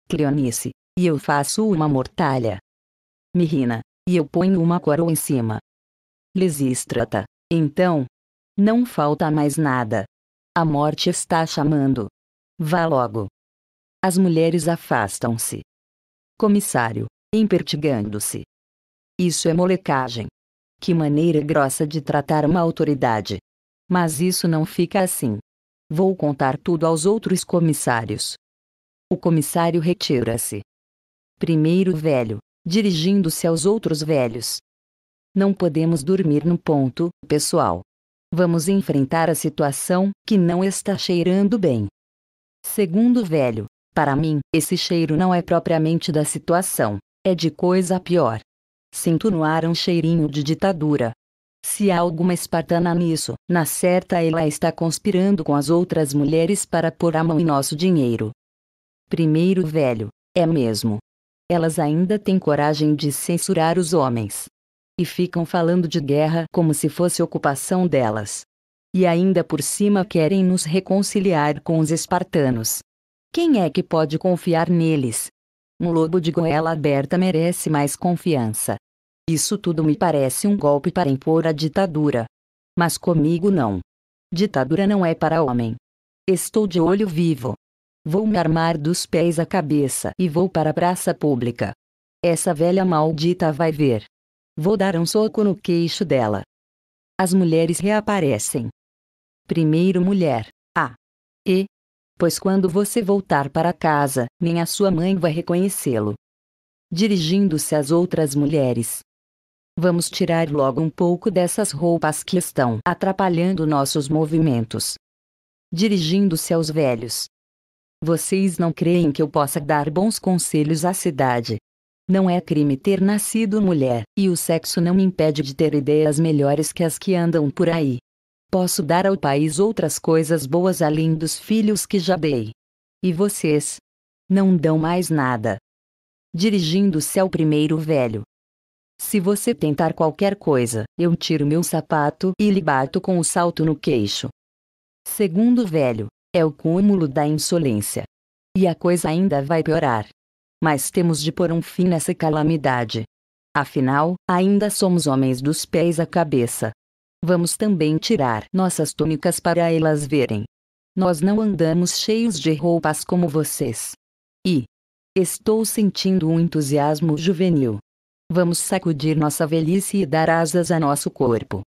Cleonice, e eu faço uma mortalha. Mirina, e eu ponho uma coroa em cima. Lisístrata, então, não falta mais nada. A morte está chamando. Vá logo. As mulheres afastam-se. Comissário, impertigando-se. Isso é molecagem. Que maneira grossa de tratar uma autoridade. Mas isso não fica assim. Vou contar tudo aos outros comissários. O comissário retira-se. Primeiro velho, dirigindo-se aos outros velhos. Não podemos dormir no ponto, pessoal. Vamos enfrentar a situação, que não está cheirando bem. Segundo velho, para mim, esse cheiro não é propriamente da situação, é de coisa pior. Sinto no ar um cheirinho de ditadura. Se há alguma espartana nisso, na certa ela está conspirando com as outras mulheres para pôr a mão em nosso dinheiro. Primeiro velho, é mesmo. Elas ainda têm coragem de censurar os homens. E ficam falando de guerra como se fosse ocupação delas. E ainda por cima querem nos reconciliar com os espartanos. Quem é que pode confiar neles? Um lobo de goela aberta merece mais confiança. Isso tudo me parece um golpe para impor a ditadura. Mas comigo não. Ditadura não é para homem. Estou de olho vivo. Vou me armar dos pés à cabeça e vou para a praça pública. Essa velha maldita vai ver. Vou dar um soco no queixo dela. As mulheres reaparecem. Primeiro mulher, A. E pois quando você voltar para casa, nem a sua mãe vai reconhecê-lo. Dirigindo-se às outras mulheres. Vamos tirar logo um pouco dessas roupas que estão atrapalhando nossos movimentos. Dirigindo-se aos velhos. Vocês não creem que eu possa dar bons conselhos à cidade. Não é crime ter nascido mulher, e o sexo não me impede de ter ideias melhores que as que andam por aí. Posso dar ao país outras coisas boas além dos filhos que já dei. E vocês? Não dão mais nada. Dirigindo-se ao primeiro velho. Se você tentar qualquer coisa, eu tiro meu sapato e lhe bato com o um salto no queixo. Segundo velho, é o cúmulo da insolência. E a coisa ainda vai piorar. Mas temos de pôr um fim nessa calamidade. Afinal, ainda somos homens dos pés à cabeça. Vamos também tirar nossas túnicas para elas verem. Nós não andamos cheios de roupas como vocês. E estou sentindo um entusiasmo juvenil. Vamos sacudir nossa velhice e dar asas a nosso corpo.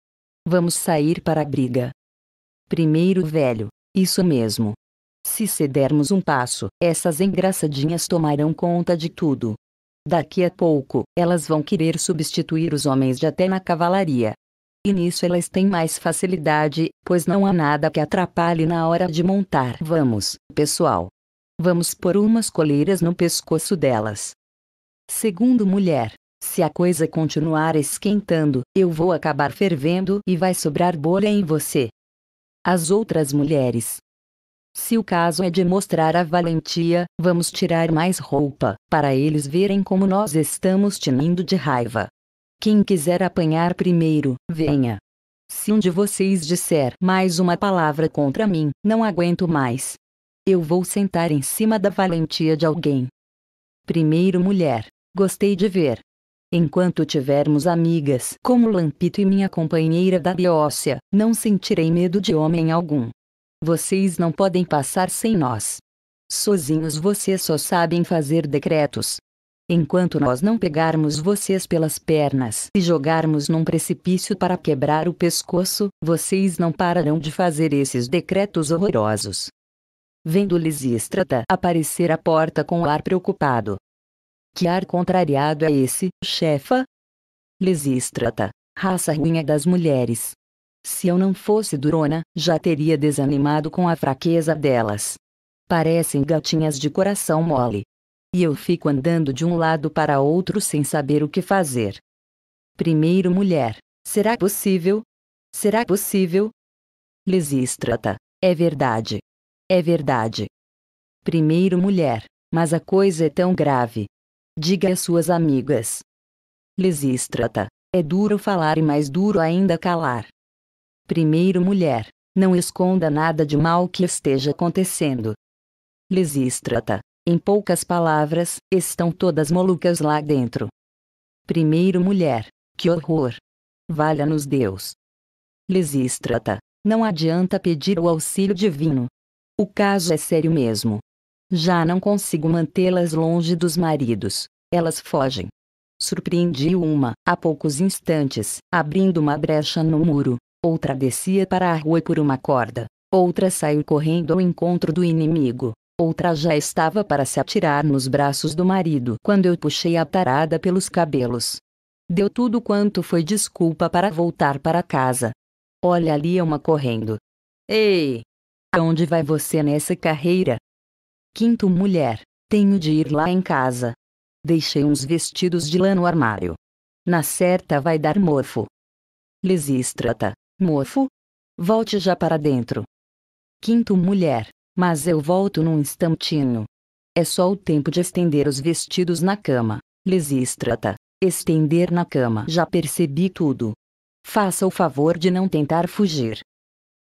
Vamos sair para a briga. Primeiro velho, isso mesmo. Se cedermos um passo, essas engraçadinhas tomarão conta de tudo. Daqui a pouco, elas vão querer substituir os homens de até na cavalaria e nisso elas têm mais facilidade, pois não há nada que atrapalhe na hora de montar. Vamos, pessoal. Vamos pôr umas coleiras no pescoço delas. Segundo mulher, se a coisa continuar esquentando, eu vou acabar fervendo e vai sobrar bolha em você. As outras mulheres. Se o caso é de mostrar a valentia, vamos tirar mais roupa, para eles verem como nós estamos tinindo de raiva. Quem quiser apanhar primeiro, venha. Se um de vocês disser mais uma palavra contra mim, não aguento mais. Eu vou sentar em cima da valentia de alguém. Primeiro, mulher. Gostei de ver. Enquanto tivermos amigas como Lampito e minha companheira da Biócia, não sentirei medo de homem algum. Vocês não podem passar sem nós. Sozinhos vocês só sabem fazer decretos, Enquanto nós não pegarmos vocês pelas pernas e jogarmos num precipício para quebrar o pescoço, vocês não pararão de fazer esses decretos horrorosos. Vendo Lisístrata aparecer à porta com ar preocupado. Que ar contrariado é esse, chefa? Lisístrata, raça ruim é das mulheres. Se eu não fosse durona, já teria desanimado com a fraqueza delas. Parecem gatinhas de coração mole. E eu fico andando de um lado para outro sem saber o que fazer. Primeiro mulher. Será possível? Será possível? Lisístrata. É verdade. É verdade. Primeiro mulher. Mas a coisa é tão grave. Diga às suas amigas. Lisístrata. É duro falar e mais duro ainda calar. Primeiro mulher. Não esconda nada de mal que esteja acontecendo. Lisístrata. Em poucas palavras, estão todas molucas lá dentro. Primeiro mulher. Que horror! Valha-nos Deus! Lisístrata, não adianta pedir o auxílio divino. O caso é sério mesmo. Já não consigo mantê-las longe dos maridos. Elas fogem. Surpreendi uma, há poucos instantes, abrindo uma brecha no muro. Outra descia para a rua por uma corda. Outra saiu correndo ao encontro do inimigo. Outra já estava para se atirar nos braços do marido quando eu puxei a tarada pelos cabelos. Deu tudo quanto foi desculpa para voltar para casa. Olha ali uma correndo. Ei! Aonde vai você nessa carreira? Quinto mulher, tenho de ir lá em casa. Deixei uns vestidos de lã no armário. Na certa vai dar mofo. Lisístrata, mofo? Volte já para dentro. Quinto mulher, mas eu volto num instantinho. É só o tempo de estender os vestidos na cama. Lisistrata, estender na cama. Já percebi tudo. Faça o favor de não tentar fugir.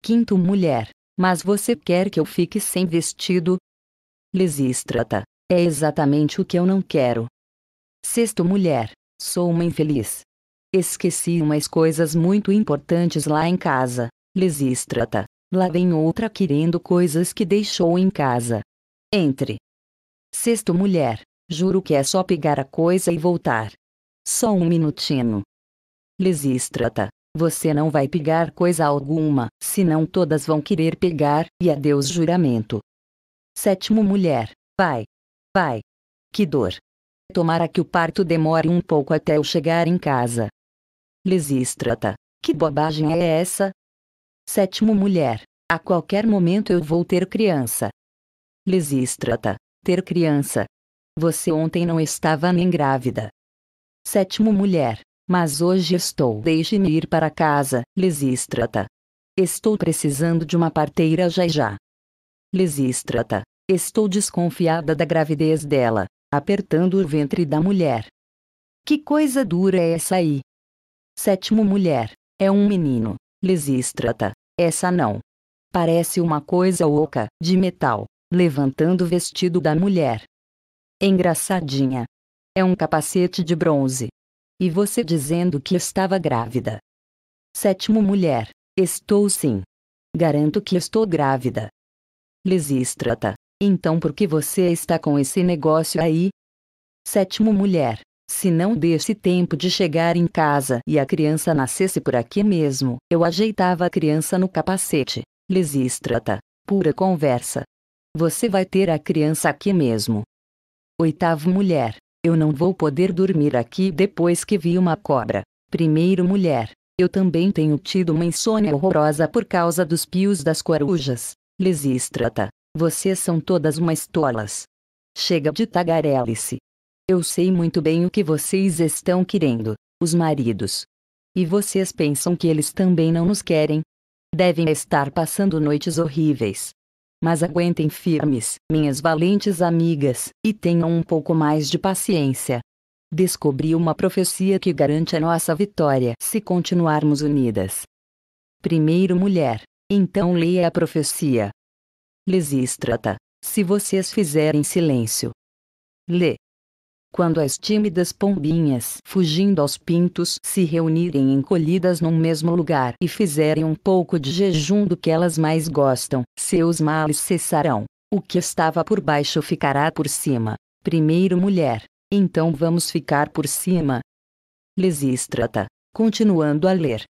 Quinto mulher. Mas você quer que eu fique sem vestido? Lisistrata. É exatamente o que eu não quero. Sexto mulher. Sou uma infeliz. Esqueci umas coisas muito importantes lá em casa. Lisistrata lá vem outra querendo coisas que deixou em casa. Entre. Sexto mulher, juro que é só pegar a coisa e voltar. Só um minutinho. Lisístrata, você não vai pegar coisa alguma, senão todas vão querer pegar, e adeus juramento. Sétimo mulher, vai. Vai. Que dor. Tomara que o parto demore um pouco até eu chegar em casa. Lisístrata, que bobagem é essa? Sétimo mulher. A qualquer momento eu vou ter criança. Lisístrata. Ter criança. Você ontem não estava nem grávida. Sétimo mulher. Mas hoje estou. Deixe-me ir para casa, Lisístrata. Estou precisando de uma parteira já já. Lisístrata. Estou desconfiada da gravidez dela, apertando o ventre da mulher. Que coisa dura é essa aí? Sétimo mulher. É um menino. Lisistrata. Essa não. Parece uma coisa oca, de metal, levantando o vestido da mulher. Engraçadinha. É um capacete de bronze. E você dizendo que estava grávida. Sétimo mulher. Estou sim. Garanto que estou grávida. Lisistrata. Então por que você está com esse negócio aí? Sétimo mulher. Se não desse tempo de chegar em casa e a criança nascesse por aqui mesmo, eu ajeitava a criança no capacete. Lisístrata. Pura conversa. Você vai ter a criança aqui mesmo. Oitavo mulher. Eu não vou poder dormir aqui depois que vi uma cobra. Primeiro mulher. Eu também tenho tido uma insônia horrorosa por causa dos pios das corujas. Lisístrata. Vocês são todas umas tolas. Chega de tagarelice. Eu sei muito bem o que vocês estão querendo, os maridos. E vocês pensam que eles também não nos querem? Devem estar passando noites horríveis. Mas aguentem firmes, minhas valentes amigas, e tenham um pouco mais de paciência. Descobri uma profecia que garante a nossa vitória se continuarmos unidas. Primeiro mulher, então leia a profecia. Lisístrata, se vocês fizerem silêncio. Lê, quando as tímidas pombinhas, fugindo aos pintos, se reunirem encolhidas num mesmo lugar e fizerem um pouco de jejum do que elas mais gostam, seus males cessarão. O que estava por baixo ficará por cima. Primeiro mulher, então vamos ficar por cima. Lisístrata, continuando a ler.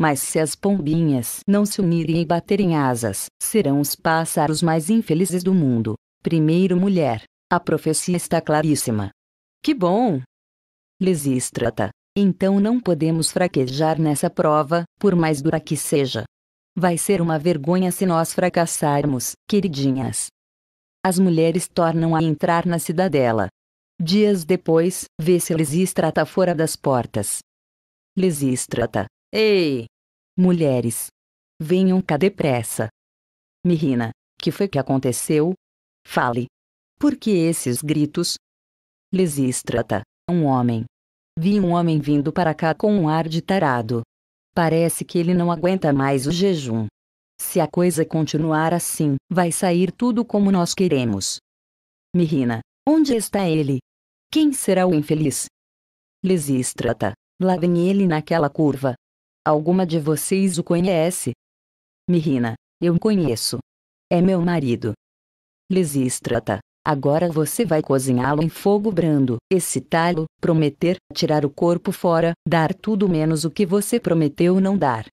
Mas se as pombinhas não se unirem e baterem asas, serão os pássaros mais infelizes do mundo. Primeiro mulher, a profecia está claríssima. Que bom! Lisístrata, então não podemos fraquejar nessa prova, por mais dura que seja. Vai ser uma vergonha se nós fracassarmos, queridinhas. As mulheres tornam a entrar na cidadela. Dias depois, vê-se Lisístrata fora das portas. Lisístrata. Ei! Mulheres! Venham cá depressa. Mirina, que foi que aconteceu? Fale. Por que esses gritos? Lisístrata, um homem. Vi um homem vindo para cá com um ar de tarado. Parece que ele não aguenta mais o jejum. Se a coisa continuar assim, vai sair tudo como nós queremos. Mirina, onde está ele? Quem será o infeliz? Lisístrata, lá vem ele naquela curva. Alguma de vocês o conhece? Mirina, eu conheço. É meu marido. Lisístrata, Agora você vai cozinhá-lo em fogo brando, excitá-lo, prometer, tirar o corpo fora, dar tudo menos o que você prometeu não dar.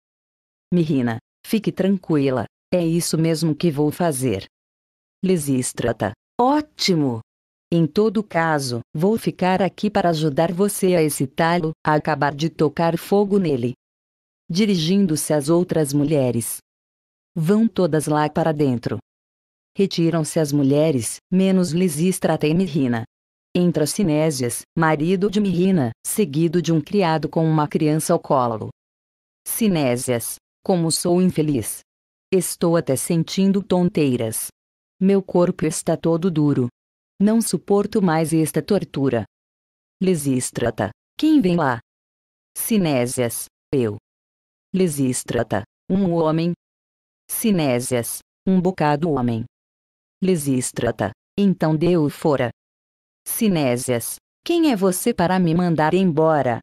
Mirina, fique tranquila, é isso mesmo que vou fazer. Lisístrata, ótimo! Em todo caso, vou ficar aqui para ajudar você a excitá-lo, a acabar de tocar fogo nele. Dirigindo-se às outras mulheres. Vão todas lá para dentro retiram-se as mulheres, menos Lisístrata e Mirrina. Entra Sinésias, marido de Mirrina, seguido de um criado com uma criança ao colo. Sinésias, como sou infeliz! Estou até sentindo tonteiras. Meu corpo está todo duro. Não suporto mais esta tortura. Lisístrata, quem vem lá? Sinésias, eu. Lisístrata, um homem. Sinésias, um bocado homem. Lisístrata, então deu fora. Sinésias, quem é você para me mandar embora?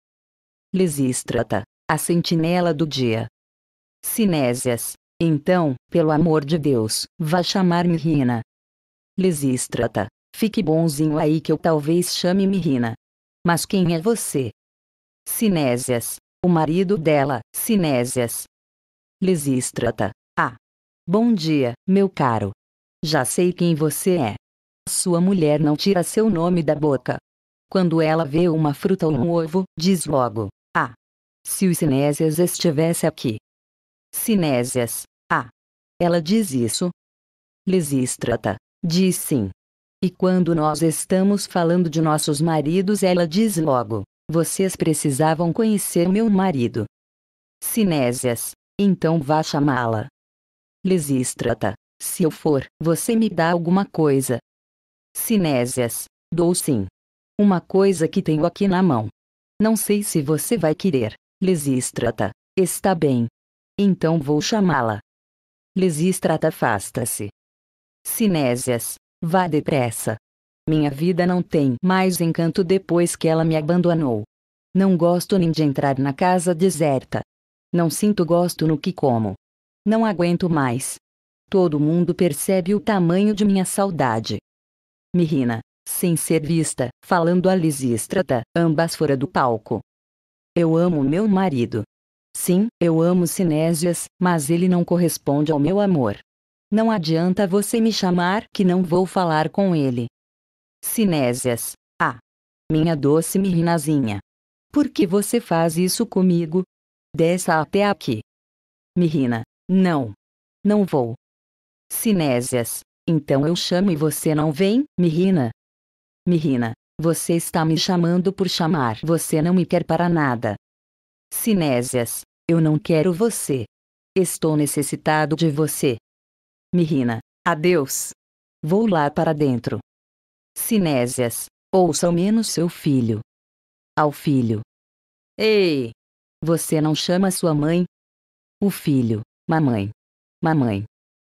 Lisístrata, a sentinela do dia. Sinésias, então, pelo amor de Deus, vá chamar Mirina. Lisístrata, fique bonzinho aí que eu talvez chame Mirina. Mas quem é você? Sinésias, o marido dela, Sinésias. Lisístrata, ah. Bom dia, meu caro. Já sei quem você é. Sua mulher não tira seu nome da boca. Quando ela vê uma fruta ou um ovo, diz logo: Ah! Se o Sinésias estivesse aqui. Sinésias, ah! Ela diz isso? Lisístrata, diz sim. E quando nós estamos falando de nossos maridos, ela diz logo: Vocês precisavam conhecer meu marido. Sinésias, então vá chamá-la. Lisístrata, se eu for, você me dá alguma coisa. Sinésias. Dou sim. Uma coisa que tenho aqui na mão. Não sei se você vai querer. Lisístrata. Está bem. Então vou chamá-la. Lisístrata afasta-se. Sinésias. Vá depressa. Minha vida não tem mais encanto depois que ela me abandonou. Não gosto nem de entrar na casa deserta. Não sinto gosto no que como. Não aguento mais. Todo mundo percebe o tamanho de minha saudade. Mirina, sem ser vista, falando a Lisístrata, ambas fora do palco. Eu amo meu marido. Sim, eu amo Sinésias, mas ele não corresponde ao meu amor. Não adianta você me chamar que não vou falar com ele. Sinésias. Ah! Minha doce Mirinazinha. Por que você faz isso comigo? Desça até aqui. Mirina. Não. Não vou. Sinésias, então eu chamo e você não vem, Mirina. Mirina, você está me chamando por chamar. Você não me quer para nada. Sinésias, eu não quero você. Estou necessitado de você. Mirina, adeus. Vou lá para dentro. Sinésias, ouça ao menos seu filho. Ao filho. Ei! Você não chama sua mãe? O filho, mamãe. Mamãe.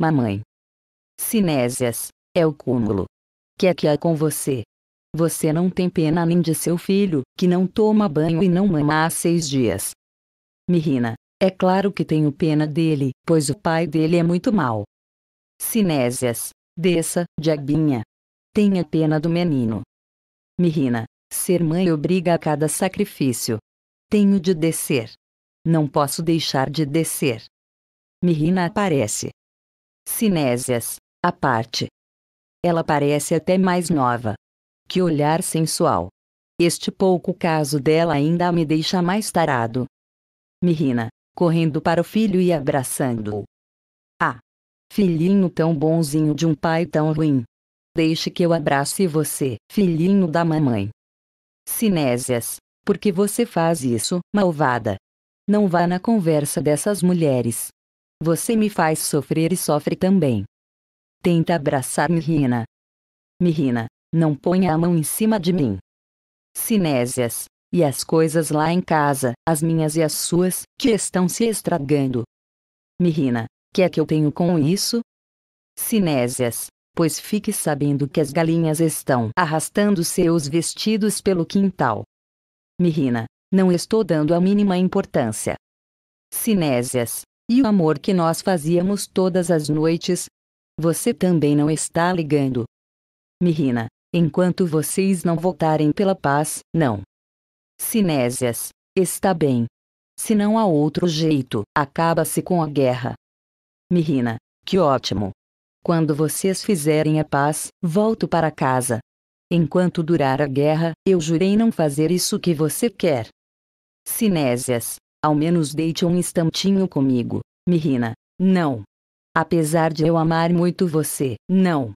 Mamãe. Sinésias, é o cúmulo. Que é que há com você? Você não tem pena nem de seu filho, que não toma banho e não mama há seis dias. Mirina, é claro que tenho pena dele, pois o pai dele é muito mau. Sinésias, desça, diabinha. Tenha pena do menino. Mirina, ser mãe obriga a cada sacrifício. Tenho de descer. Não posso deixar de descer. Mirina aparece. Cinésias, à parte. Ela parece até mais nova. Que olhar sensual. Este pouco caso dela ainda me deixa mais tarado. Mirina, correndo para o filho e abraçando-o. Ah! Filhinho tão bonzinho de um pai tão ruim. Deixe que eu abrace você, filhinho da mamãe. Cinésias, por que você faz isso, malvada? Não vá na conversa dessas mulheres. Você me faz sofrer e sofre também. Tenta abraçar Mirina. Mirina, não ponha a mão em cima de mim. Cinésias, e as coisas lá em casa, as minhas e as suas, que estão se estragando. Mirina, que é que eu tenho com isso? Cinésias, pois fique sabendo que as galinhas estão arrastando seus vestidos pelo quintal. Mirina, não estou dando a mínima importância. Cinésias, e o amor que nós fazíamos todas as noites. Você também não está ligando. Mirina, enquanto vocês não voltarem pela paz, não. Sinésias, está bem. Se não há outro jeito, acaba-se com a guerra. Mirina, que ótimo. Quando vocês fizerem a paz, volto para casa. Enquanto durar a guerra, eu jurei não fazer isso que você quer. Sinésias, ao menos deite um instantinho comigo, Mirina. Não. Apesar de eu amar muito você, não.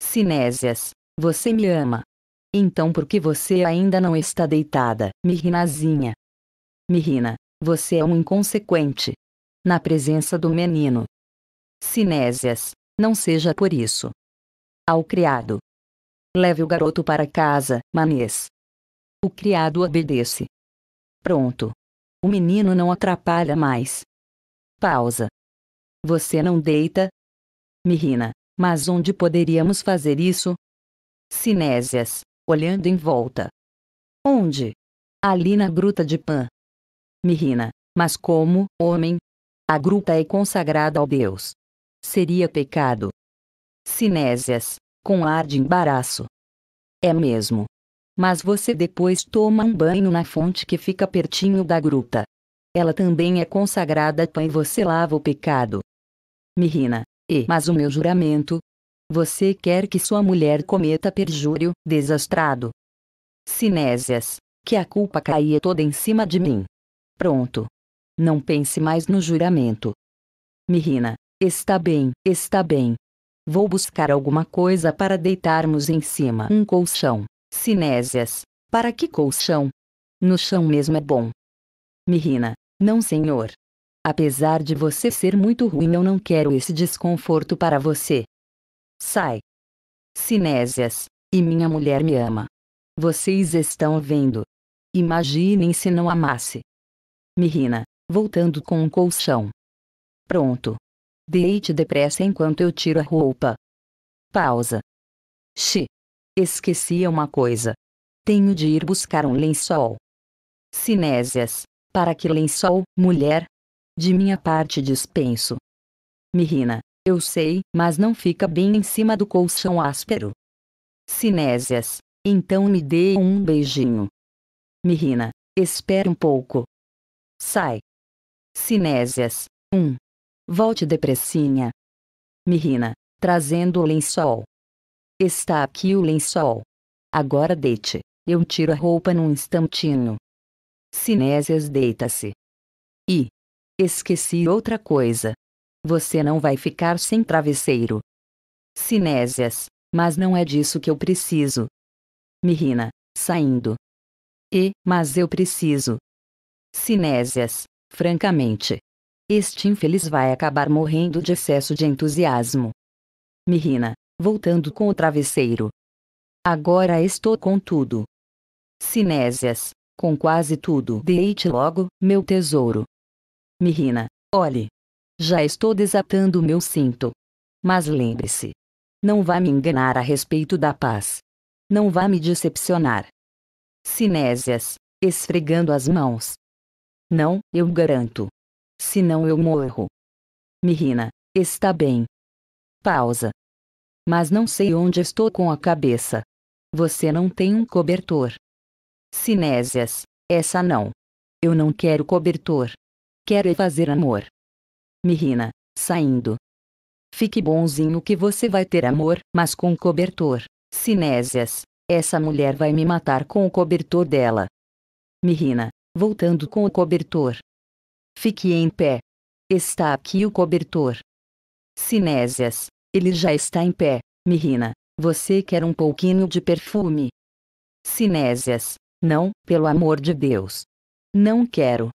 Sinésias, você me ama. Então por que você ainda não está deitada, Mirinazinha? Mirina, você é um inconsequente. Na presença do menino. Sinésias, não seja por isso. Ao criado. Leve o garoto para casa, Manês. O criado obedece. Pronto, o menino não atrapalha mais. Pausa. Você não deita? Mirina, mas onde poderíamos fazer isso? Cinésias, olhando em volta. Onde? Ali na gruta de Pan. Mirina, mas como, homem? A gruta é consagrada ao Deus. Seria pecado. Cinésias, com ar de embaraço. É mesmo mas você depois toma um banho na fonte que fica pertinho da gruta. Ela também é consagrada pão e você lava o pecado. Mirina, e mas o meu juramento? Você quer que sua mulher cometa perjúrio, desastrado. Sinésias, que a culpa caia toda em cima de mim. Pronto. Não pense mais no juramento. Mirina, está bem, está bem. Vou buscar alguma coisa para deitarmos em cima um colchão. Sinésias, para que colchão? No chão mesmo é bom. Mirina, não senhor. Apesar de você ser muito ruim eu não quero esse desconforto para você. Sai. Sinésias, e minha mulher me ama. Vocês estão vendo. Imaginem se não amasse. Mirina, voltando com um colchão. Pronto. Deite depressa enquanto eu tiro a roupa. Pausa. Xi. Esquecia uma coisa. Tenho de ir buscar um lençol. Cinésias. Para que lençol, mulher? De minha parte dispenso. Mirrina. Eu sei, mas não fica bem em cima do colchão áspero. Cinésias. Então me dê um beijinho. Mirrina. Espere um pouco. Sai. Cinésias. 1. Um. Volte depressinha. Mirrina. Trazendo o lençol. Está aqui o lençol. Agora deite, eu tiro a roupa num instantinho. Sinésias deita-se. E. Esqueci outra coisa. Você não vai ficar sem travesseiro. Sinésias, mas não é disso que eu preciso. Mirina, saindo. E, mas eu preciso. Sinésias, francamente. Este infeliz vai acabar morrendo de excesso de entusiasmo. Mirina, voltando com o travesseiro. Agora estou com tudo. Sinésias, com quase tudo. Deite logo, meu tesouro. Mirina, olhe. Já estou desatando meu cinto. Mas lembre-se. Não vá me enganar a respeito da paz. Não vá me decepcionar. Sinésias, esfregando as mãos. Não, eu garanto. Senão eu morro. Mirina, está bem. Pausa. Mas não sei onde estou com a cabeça. Você não tem um cobertor. Cinésias, essa não. Eu não quero cobertor. Quero é fazer amor. Mirina, saindo. Fique bonzinho que você vai ter amor, mas com cobertor. Cinésias, essa mulher vai me matar com o cobertor dela. Mirina, voltando com o cobertor. Fique em pé. Está aqui o cobertor. Cinésias, ele já está em pé, Mirina. Você quer um pouquinho de perfume? Sinésias, Não, pelo amor de Deus. Não quero.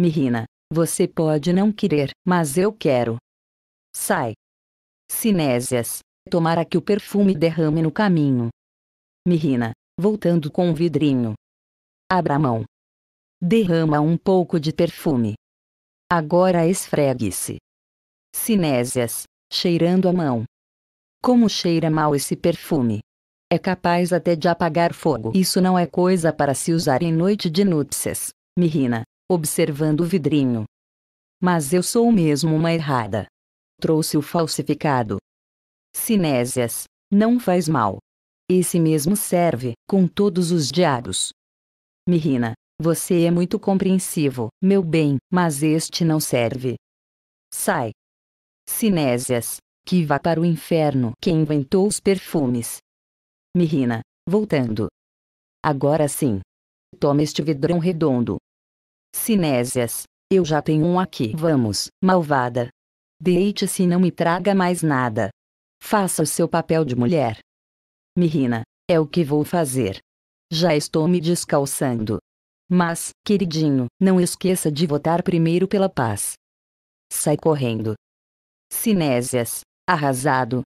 Mirina. Você pode não querer, mas eu quero. Sai. Sinésias, Tomara que o perfume derrame no caminho. Mirina. Voltando com o vidrinho. Abra a mão. Derrama um pouco de perfume. Agora esfregue-se. Sinésias cheirando a mão. Como cheira mal esse perfume! É capaz até de apagar fogo. Isso não é coisa para se usar em noite de núpcias, Mirina, observando o vidrinho. Mas eu sou mesmo uma errada. Trouxe o falsificado. Sinésias, não faz mal. Esse mesmo serve, com todos os diabos. Mirina, você é muito compreensivo, meu bem, mas este não serve. Sai, Sinésias, que vá para o inferno Quem inventou os perfumes. Mirrina, voltando. Agora sim. Toma este vidrão redondo. Sinésias, eu já tenho um aqui. Vamos, malvada. Deite-se e não me traga mais nada. Faça o seu papel de mulher. Mirrina, é o que vou fazer. Já estou me descalçando. Mas, queridinho, não esqueça de votar primeiro pela paz. Sai correndo. Cinésias, arrasado.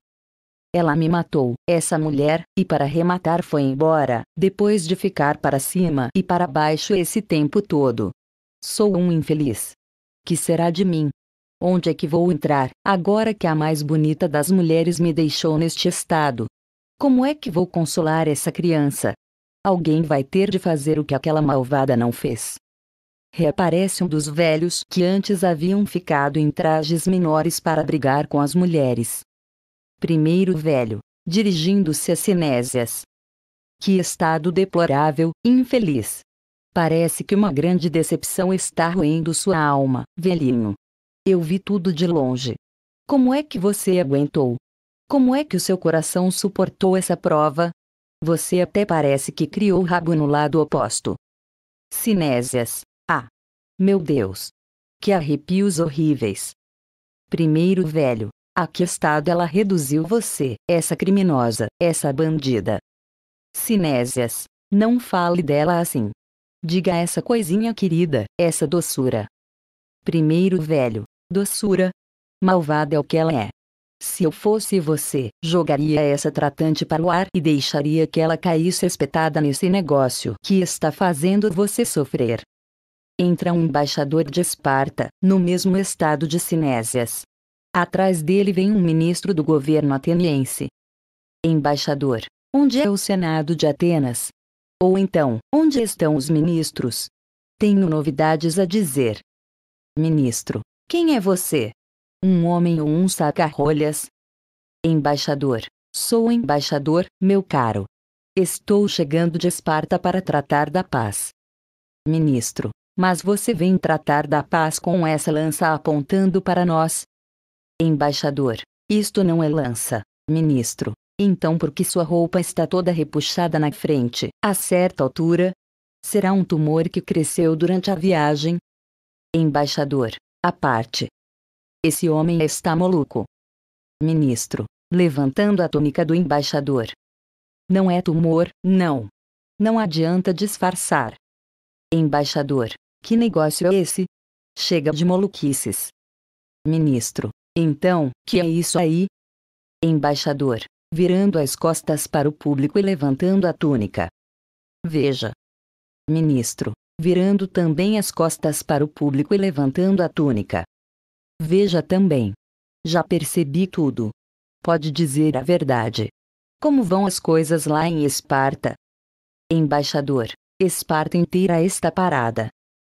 Ela me matou, essa mulher, e para rematar foi embora, depois de ficar para cima e para baixo esse tempo todo. Sou um infeliz. Que será de mim? Onde é que vou entrar, agora que a mais bonita das mulheres me deixou neste estado? Como é que vou consolar essa criança? Alguém vai ter de fazer o que aquela malvada não fez reaparece um dos velhos que antes haviam ficado em trajes menores para brigar com as mulheres. Primeiro velho, dirigindo-se a Sinésias. Que estado deplorável, infeliz. Parece que uma grande decepção está roendo sua alma, velhinho. Eu vi tudo de longe. Como é que você aguentou? Como é que o seu coração suportou essa prova? Você até parece que criou o rabo no lado oposto. Sinésias, meu Deus! Que arrepios horríveis! Primeiro velho, a que estado ela reduziu você, essa criminosa, essa bandida? Sinésias, não fale dela assim. Diga essa coisinha querida, essa doçura. Primeiro velho, doçura. Malvada é o que ela é. Se eu fosse você, jogaria essa tratante para o ar e deixaria que ela caísse espetada nesse negócio que está fazendo você sofrer entra um embaixador de Esparta, no mesmo estado de Sinésias. Atrás dele vem um ministro do governo ateniense. Embaixador, onde é o Senado de Atenas? Ou então, onde estão os ministros? Tenho novidades a dizer. Ministro, quem é você? Um homem ou um saca-rolhas? Embaixador, sou embaixador, meu caro. Estou chegando de Esparta para tratar da paz. Ministro, mas você vem tratar da paz com essa lança apontando para nós. Embaixador, isto não é lança, ministro. Então por que sua roupa está toda repuxada na frente, a certa altura? Será um tumor que cresceu durante a viagem? Embaixador, a parte. Esse homem está maluco. Ministro, levantando a túnica do embaixador. Não é tumor, não. Não adianta disfarçar. Embaixador, que negócio é esse? Chega de maluquices. Ministro, então, que é isso aí? Embaixador, virando as costas para o público e levantando a túnica. Veja. Ministro, virando também as costas para o público e levantando a túnica. Veja também. Já percebi tudo. Pode dizer a verdade. Como vão as coisas lá em Esparta? Embaixador, Esparta inteira está parada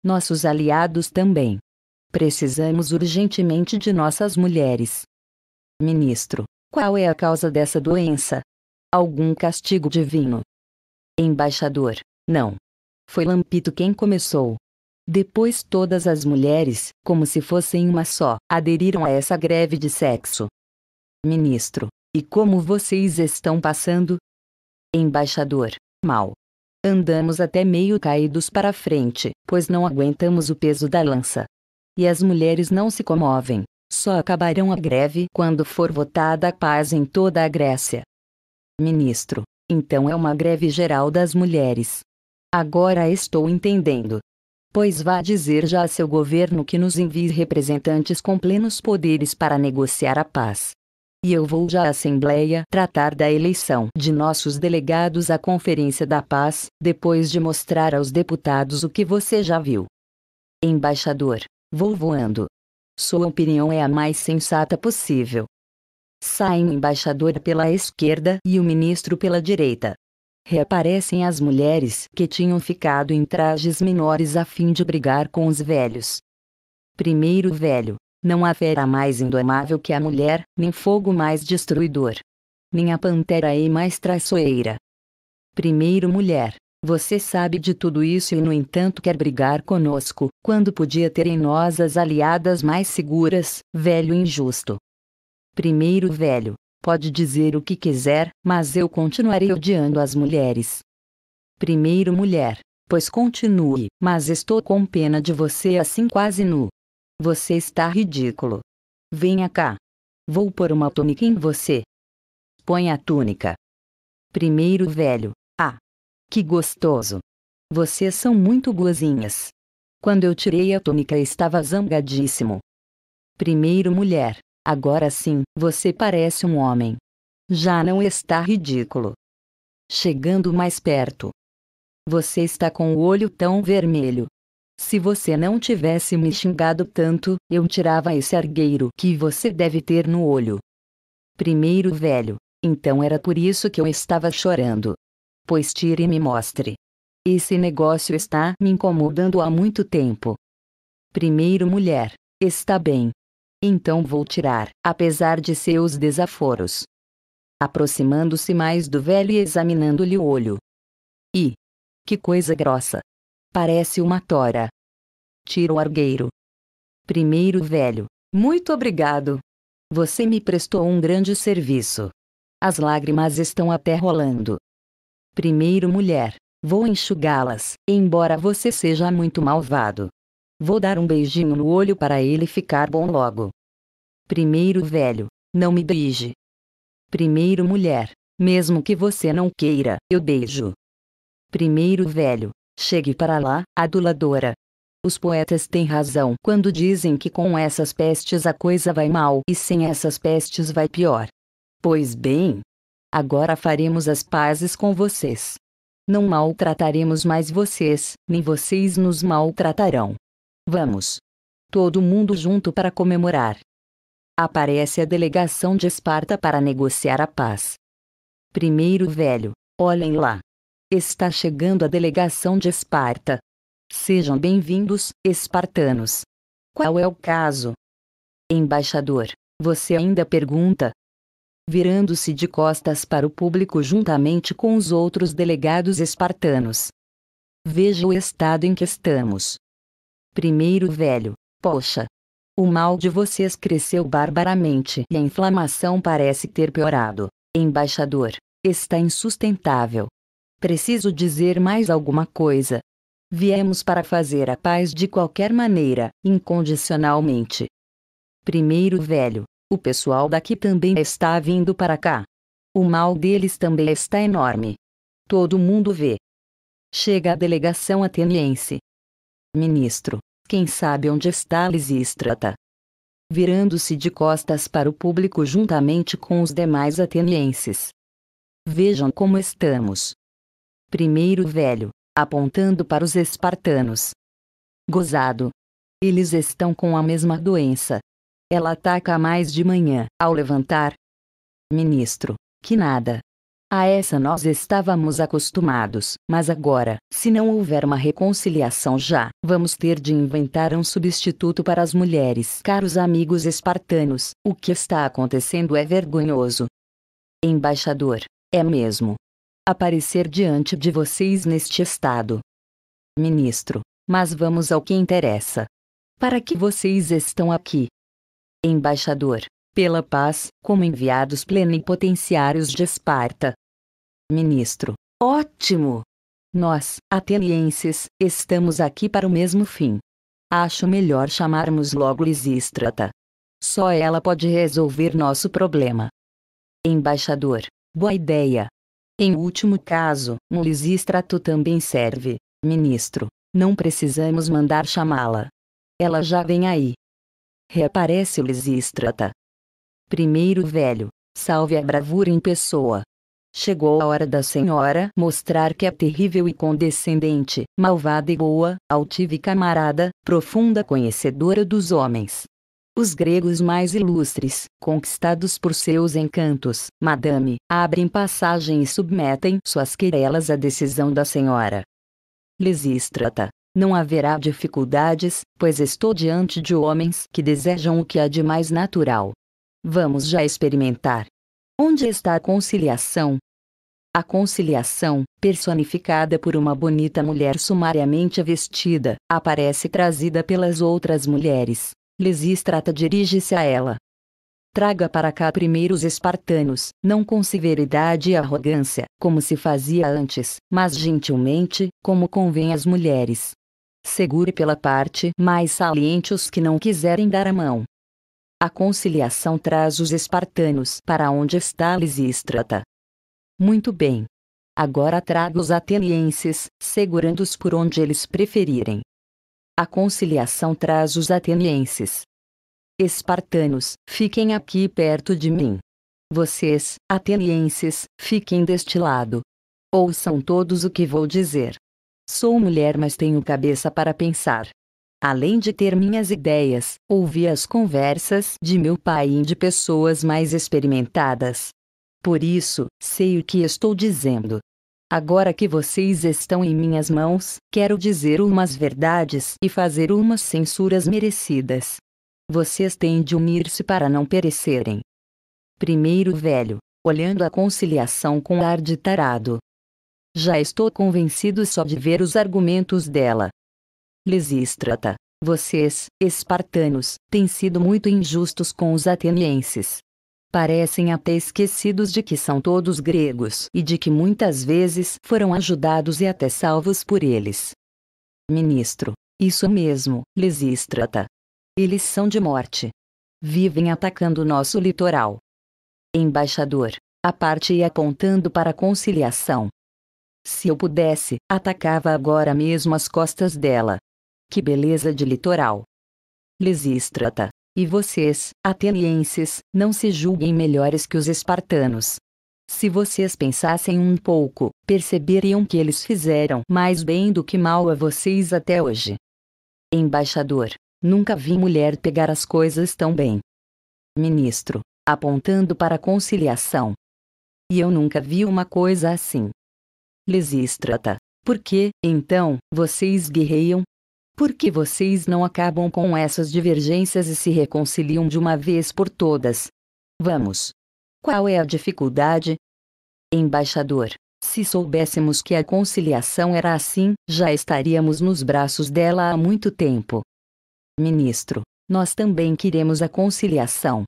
nossos aliados também. Precisamos urgentemente de nossas mulheres. Ministro, qual é a causa dessa doença? Algum castigo divino? Embaixador, não. Foi Lampito quem começou. Depois todas as mulheres, como se fossem uma só, aderiram a essa greve de sexo. Ministro, e como vocês estão passando? Embaixador, mal. Andamos até meio caídos para frente, pois não aguentamos o peso da lança. E as mulheres não se comovem. Só acabarão a greve quando for votada a paz em toda a Grécia. Ministro, então é uma greve geral das mulheres. Agora estou entendendo. Pois vá dizer já a seu governo que nos envie representantes com plenos poderes para negociar a paz e eu vou já à Assembleia tratar da eleição de nossos delegados à Conferência da Paz, depois de mostrar aos deputados o que você já viu. Embaixador, vou voando. Sua opinião é a mais sensata possível. Saem o embaixador pela esquerda e o ministro pela direita. Reaparecem as mulheres que tinham ficado em trajes menores a fim de brigar com os velhos. Primeiro velho, não haverá mais indomável que a mulher, nem fogo mais destruidor. Nem a pantera e mais traiçoeira. Primeiro mulher, você sabe de tudo isso e no entanto quer brigar conosco, quando podia ter em nós as aliadas mais seguras, velho injusto. Primeiro velho, pode dizer o que quiser, mas eu continuarei odiando as mulheres. Primeiro mulher, pois continue, mas estou com pena de você assim quase nu. Você está ridículo. Venha cá. Vou pôr uma túnica em você. Põe a túnica. Primeiro velho. Ah! Que gostoso! Vocês são muito boazinhas. Quando eu tirei a túnica estava zangadíssimo. Primeiro mulher. Agora sim, você parece um homem. Já não está ridículo. Chegando mais perto. Você está com o olho tão vermelho. Se você não tivesse me xingado tanto, eu tirava esse argueiro que você deve ter no olho. Primeiro velho, então era por isso que eu estava chorando. Pois tire e me mostre. Esse negócio está me incomodando há muito tempo. Primeiro mulher, está bem. Então vou tirar, apesar de seus desaforos. Aproximando-se mais do velho e examinando-lhe o olho. E que coisa grossa, Parece uma tora. Tira o argueiro. Primeiro velho. Muito obrigado. Você me prestou um grande serviço. As lágrimas estão até rolando. Primeiro mulher. Vou enxugá-las, embora você seja muito malvado. Vou dar um beijinho no olho para ele ficar bom logo. Primeiro velho, não me beije. Primeiro mulher, mesmo que você não queira, eu beijo. Primeiro velho, Chegue para lá, aduladora. Os poetas têm razão quando dizem que com essas pestes a coisa vai mal e sem essas pestes vai pior. Pois bem, agora faremos as pazes com vocês. Não maltrataremos mais vocês, nem vocês nos maltratarão. Vamos! Todo mundo junto para comemorar. Aparece a delegação de Esparta para negociar a paz. Primeiro velho, olhem lá. Está chegando a delegação de Esparta. Sejam bem-vindos, espartanos. Qual é o caso? Embaixador, você ainda pergunta? Virando-se de costas para o público juntamente com os outros delegados espartanos. Veja o estado em que estamos. Primeiro velho, poxa. O mal de vocês cresceu barbaramente e a inflamação parece ter piorado. Embaixador, está insustentável preciso dizer mais alguma coisa. Viemos para fazer a paz de qualquer maneira, incondicionalmente. Primeiro, velho, o pessoal daqui também está vindo para cá. O mal deles também está enorme. Todo mundo vê. Chega a delegação ateniense. Ministro, quem sabe onde está Lisístrata? Virando-se de costas para o público juntamente com os demais atenienses. Vejam como estamos primeiro velho, apontando para os espartanos. Gozado. Eles estão com a mesma doença. Ela ataca mais de manhã, ao levantar. Ministro, que nada. A essa nós estávamos acostumados, mas agora, se não houver uma reconciliação já, vamos ter de inventar um substituto para as mulheres. Caros amigos espartanos, o que está acontecendo é vergonhoso. Embaixador, é mesmo aparecer diante de vocês neste estado. Ministro, mas vamos ao que interessa. Para que vocês estão aqui? Embaixador, pela paz, como enviados plenipotenciários de Esparta. Ministro, ótimo! Nós, atenienses, estamos aqui para o mesmo fim. Acho melhor chamarmos logo Lisístrata. Só ela pode resolver nosso problema. Embaixador, boa ideia. Em último caso, um lisistrato também serve. Ministro, não precisamos mandar chamá-la. Ela já vem aí. Reaparece o lisistrata. Primeiro velho, salve a bravura em pessoa. Chegou a hora da senhora mostrar que é terrível e condescendente, malvada e boa, altiva e camarada, profunda conhecedora dos homens. Os gregos mais ilustres, conquistados por seus encantos, madame, abrem passagem e submetem suas querelas à decisão da senhora. Lisístrata. Não haverá dificuldades, pois estou diante de homens que desejam o que há de mais natural. Vamos já experimentar. Onde está a conciliação? A conciliação, personificada por uma bonita mulher sumariamente vestida, aparece trazida pelas outras mulheres, Lisistrata dirige-se a ela. Traga para cá primeiro os espartanos, não com severidade e arrogância, como se fazia antes, mas gentilmente, como convém às mulheres. Segure pela parte mais saliente os que não quiserem dar a mão. A conciliação traz os espartanos para onde está Lisístrata. Muito bem. Agora traga os atenienses, segurando-os por onde eles preferirem, a conciliação traz os atenienses. Espartanos, fiquem aqui perto de mim. Vocês, atenienses, fiquem deste lado. Ouçam todos o que vou dizer. Sou mulher, mas tenho cabeça para pensar. Além de ter minhas ideias, ouvi as conversas de meu pai e de pessoas mais experimentadas. Por isso, sei o que estou dizendo. Agora que vocês estão em minhas mãos, quero dizer umas verdades e fazer umas censuras merecidas. Vocês têm de unir-se para não perecerem. Primeiro velho, olhando a conciliação com ar de tarado. Já estou convencido só de ver os argumentos dela. Lisístrata, vocês, espartanos, têm sido muito injustos com os atenienses parecem até esquecidos de que são todos gregos e de que muitas vezes foram ajudados e até salvos por eles. Ministro, isso mesmo, Lesístrata. Eles são de morte. Vivem atacando nosso litoral. Embaixador, a parte ia apontando para a conciliação. Se eu pudesse, atacava agora mesmo as costas dela. Que beleza de litoral. Lisístrata, e vocês, atenienses, não se julguem melhores que os espartanos. Se vocês pensassem um pouco, perceberiam que eles fizeram mais bem do que mal a vocês até hoje. Embaixador, nunca vi mulher pegar as coisas tão bem. Ministro, apontando para a conciliação. E eu nunca vi uma coisa assim. Lisístrata, por que, então, vocês guerreiam? Por que vocês não acabam com essas divergências e se reconciliam de uma vez por todas? Vamos! Qual é a dificuldade? Embaixador, se soubéssemos que a conciliação era assim, já estaríamos nos braços dela há muito tempo. Ministro, nós também queremos a conciliação.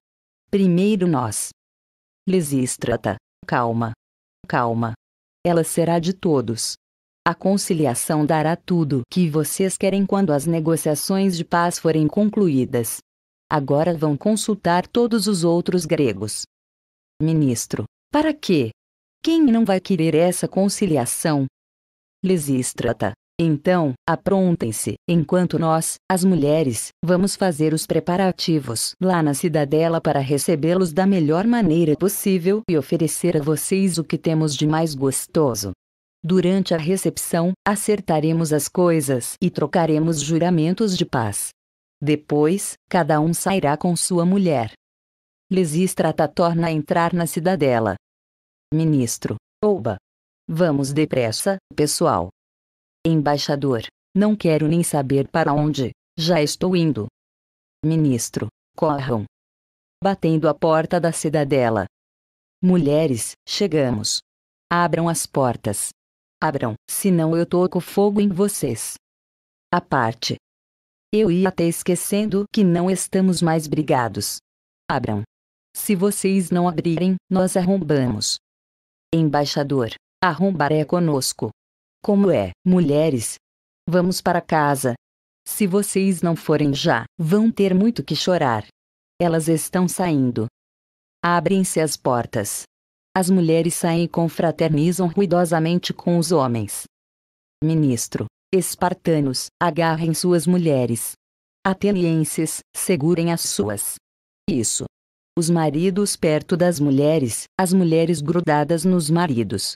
Primeiro nós. Lisístrata, calma. Calma. Ela será de todos. A conciliação dará tudo que vocês querem quando as negociações de paz forem concluídas. Agora vão consultar todos os outros gregos. Ministro, para quê? Quem não vai querer essa conciliação? Lisístrata. Então, aprontem-se, enquanto nós, as mulheres, vamos fazer os preparativos lá na cidadela para recebê-los da melhor maneira possível e oferecer a vocês o que temos de mais gostoso. Durante a recepção, acertaremos as coisas e trocaremos juramentos de paz. Depois, cada um sairá com sua mulher. Lesistrata torna a entrar na cidadela. Ministro. Oba. Vamos depressa, pessoal. Embaixador. Não quero nem saber para onde. Já estou indo. Ministro. Corram. Batendo a porta da cidadela. Mulheres, chegamos. Abram as portas. Abram, senão eu toco fogo em vocês. A parte. Eu ia até esquecendo que não estamos mais brigados. Abram. Se vocês não abrirem, nós arrombamos. Embaixador, arrombar é conosco. Como é, mulheres? Vamos para casa. Se vocês não forem já, vão ter muito que chorar. Elas estão saindo. Abrem-se as portas as mulheres saem e confraternizam ruidosamente com os homens. Ministro, espartanos, agarrem suas mulheres. Atenienses, segurem as suas. Isso. Os maridos perto das mulheres, as mulheres grudadas nos maridos.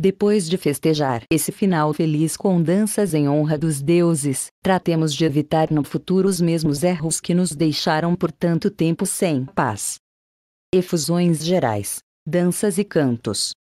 Depois de festejar esse final feliz com danças em honra dos deuses, tratemos de evitar no futuro os mesmos erros que nos deixaram por tanto tempo sem paz. Efusões gerais danças e cantos.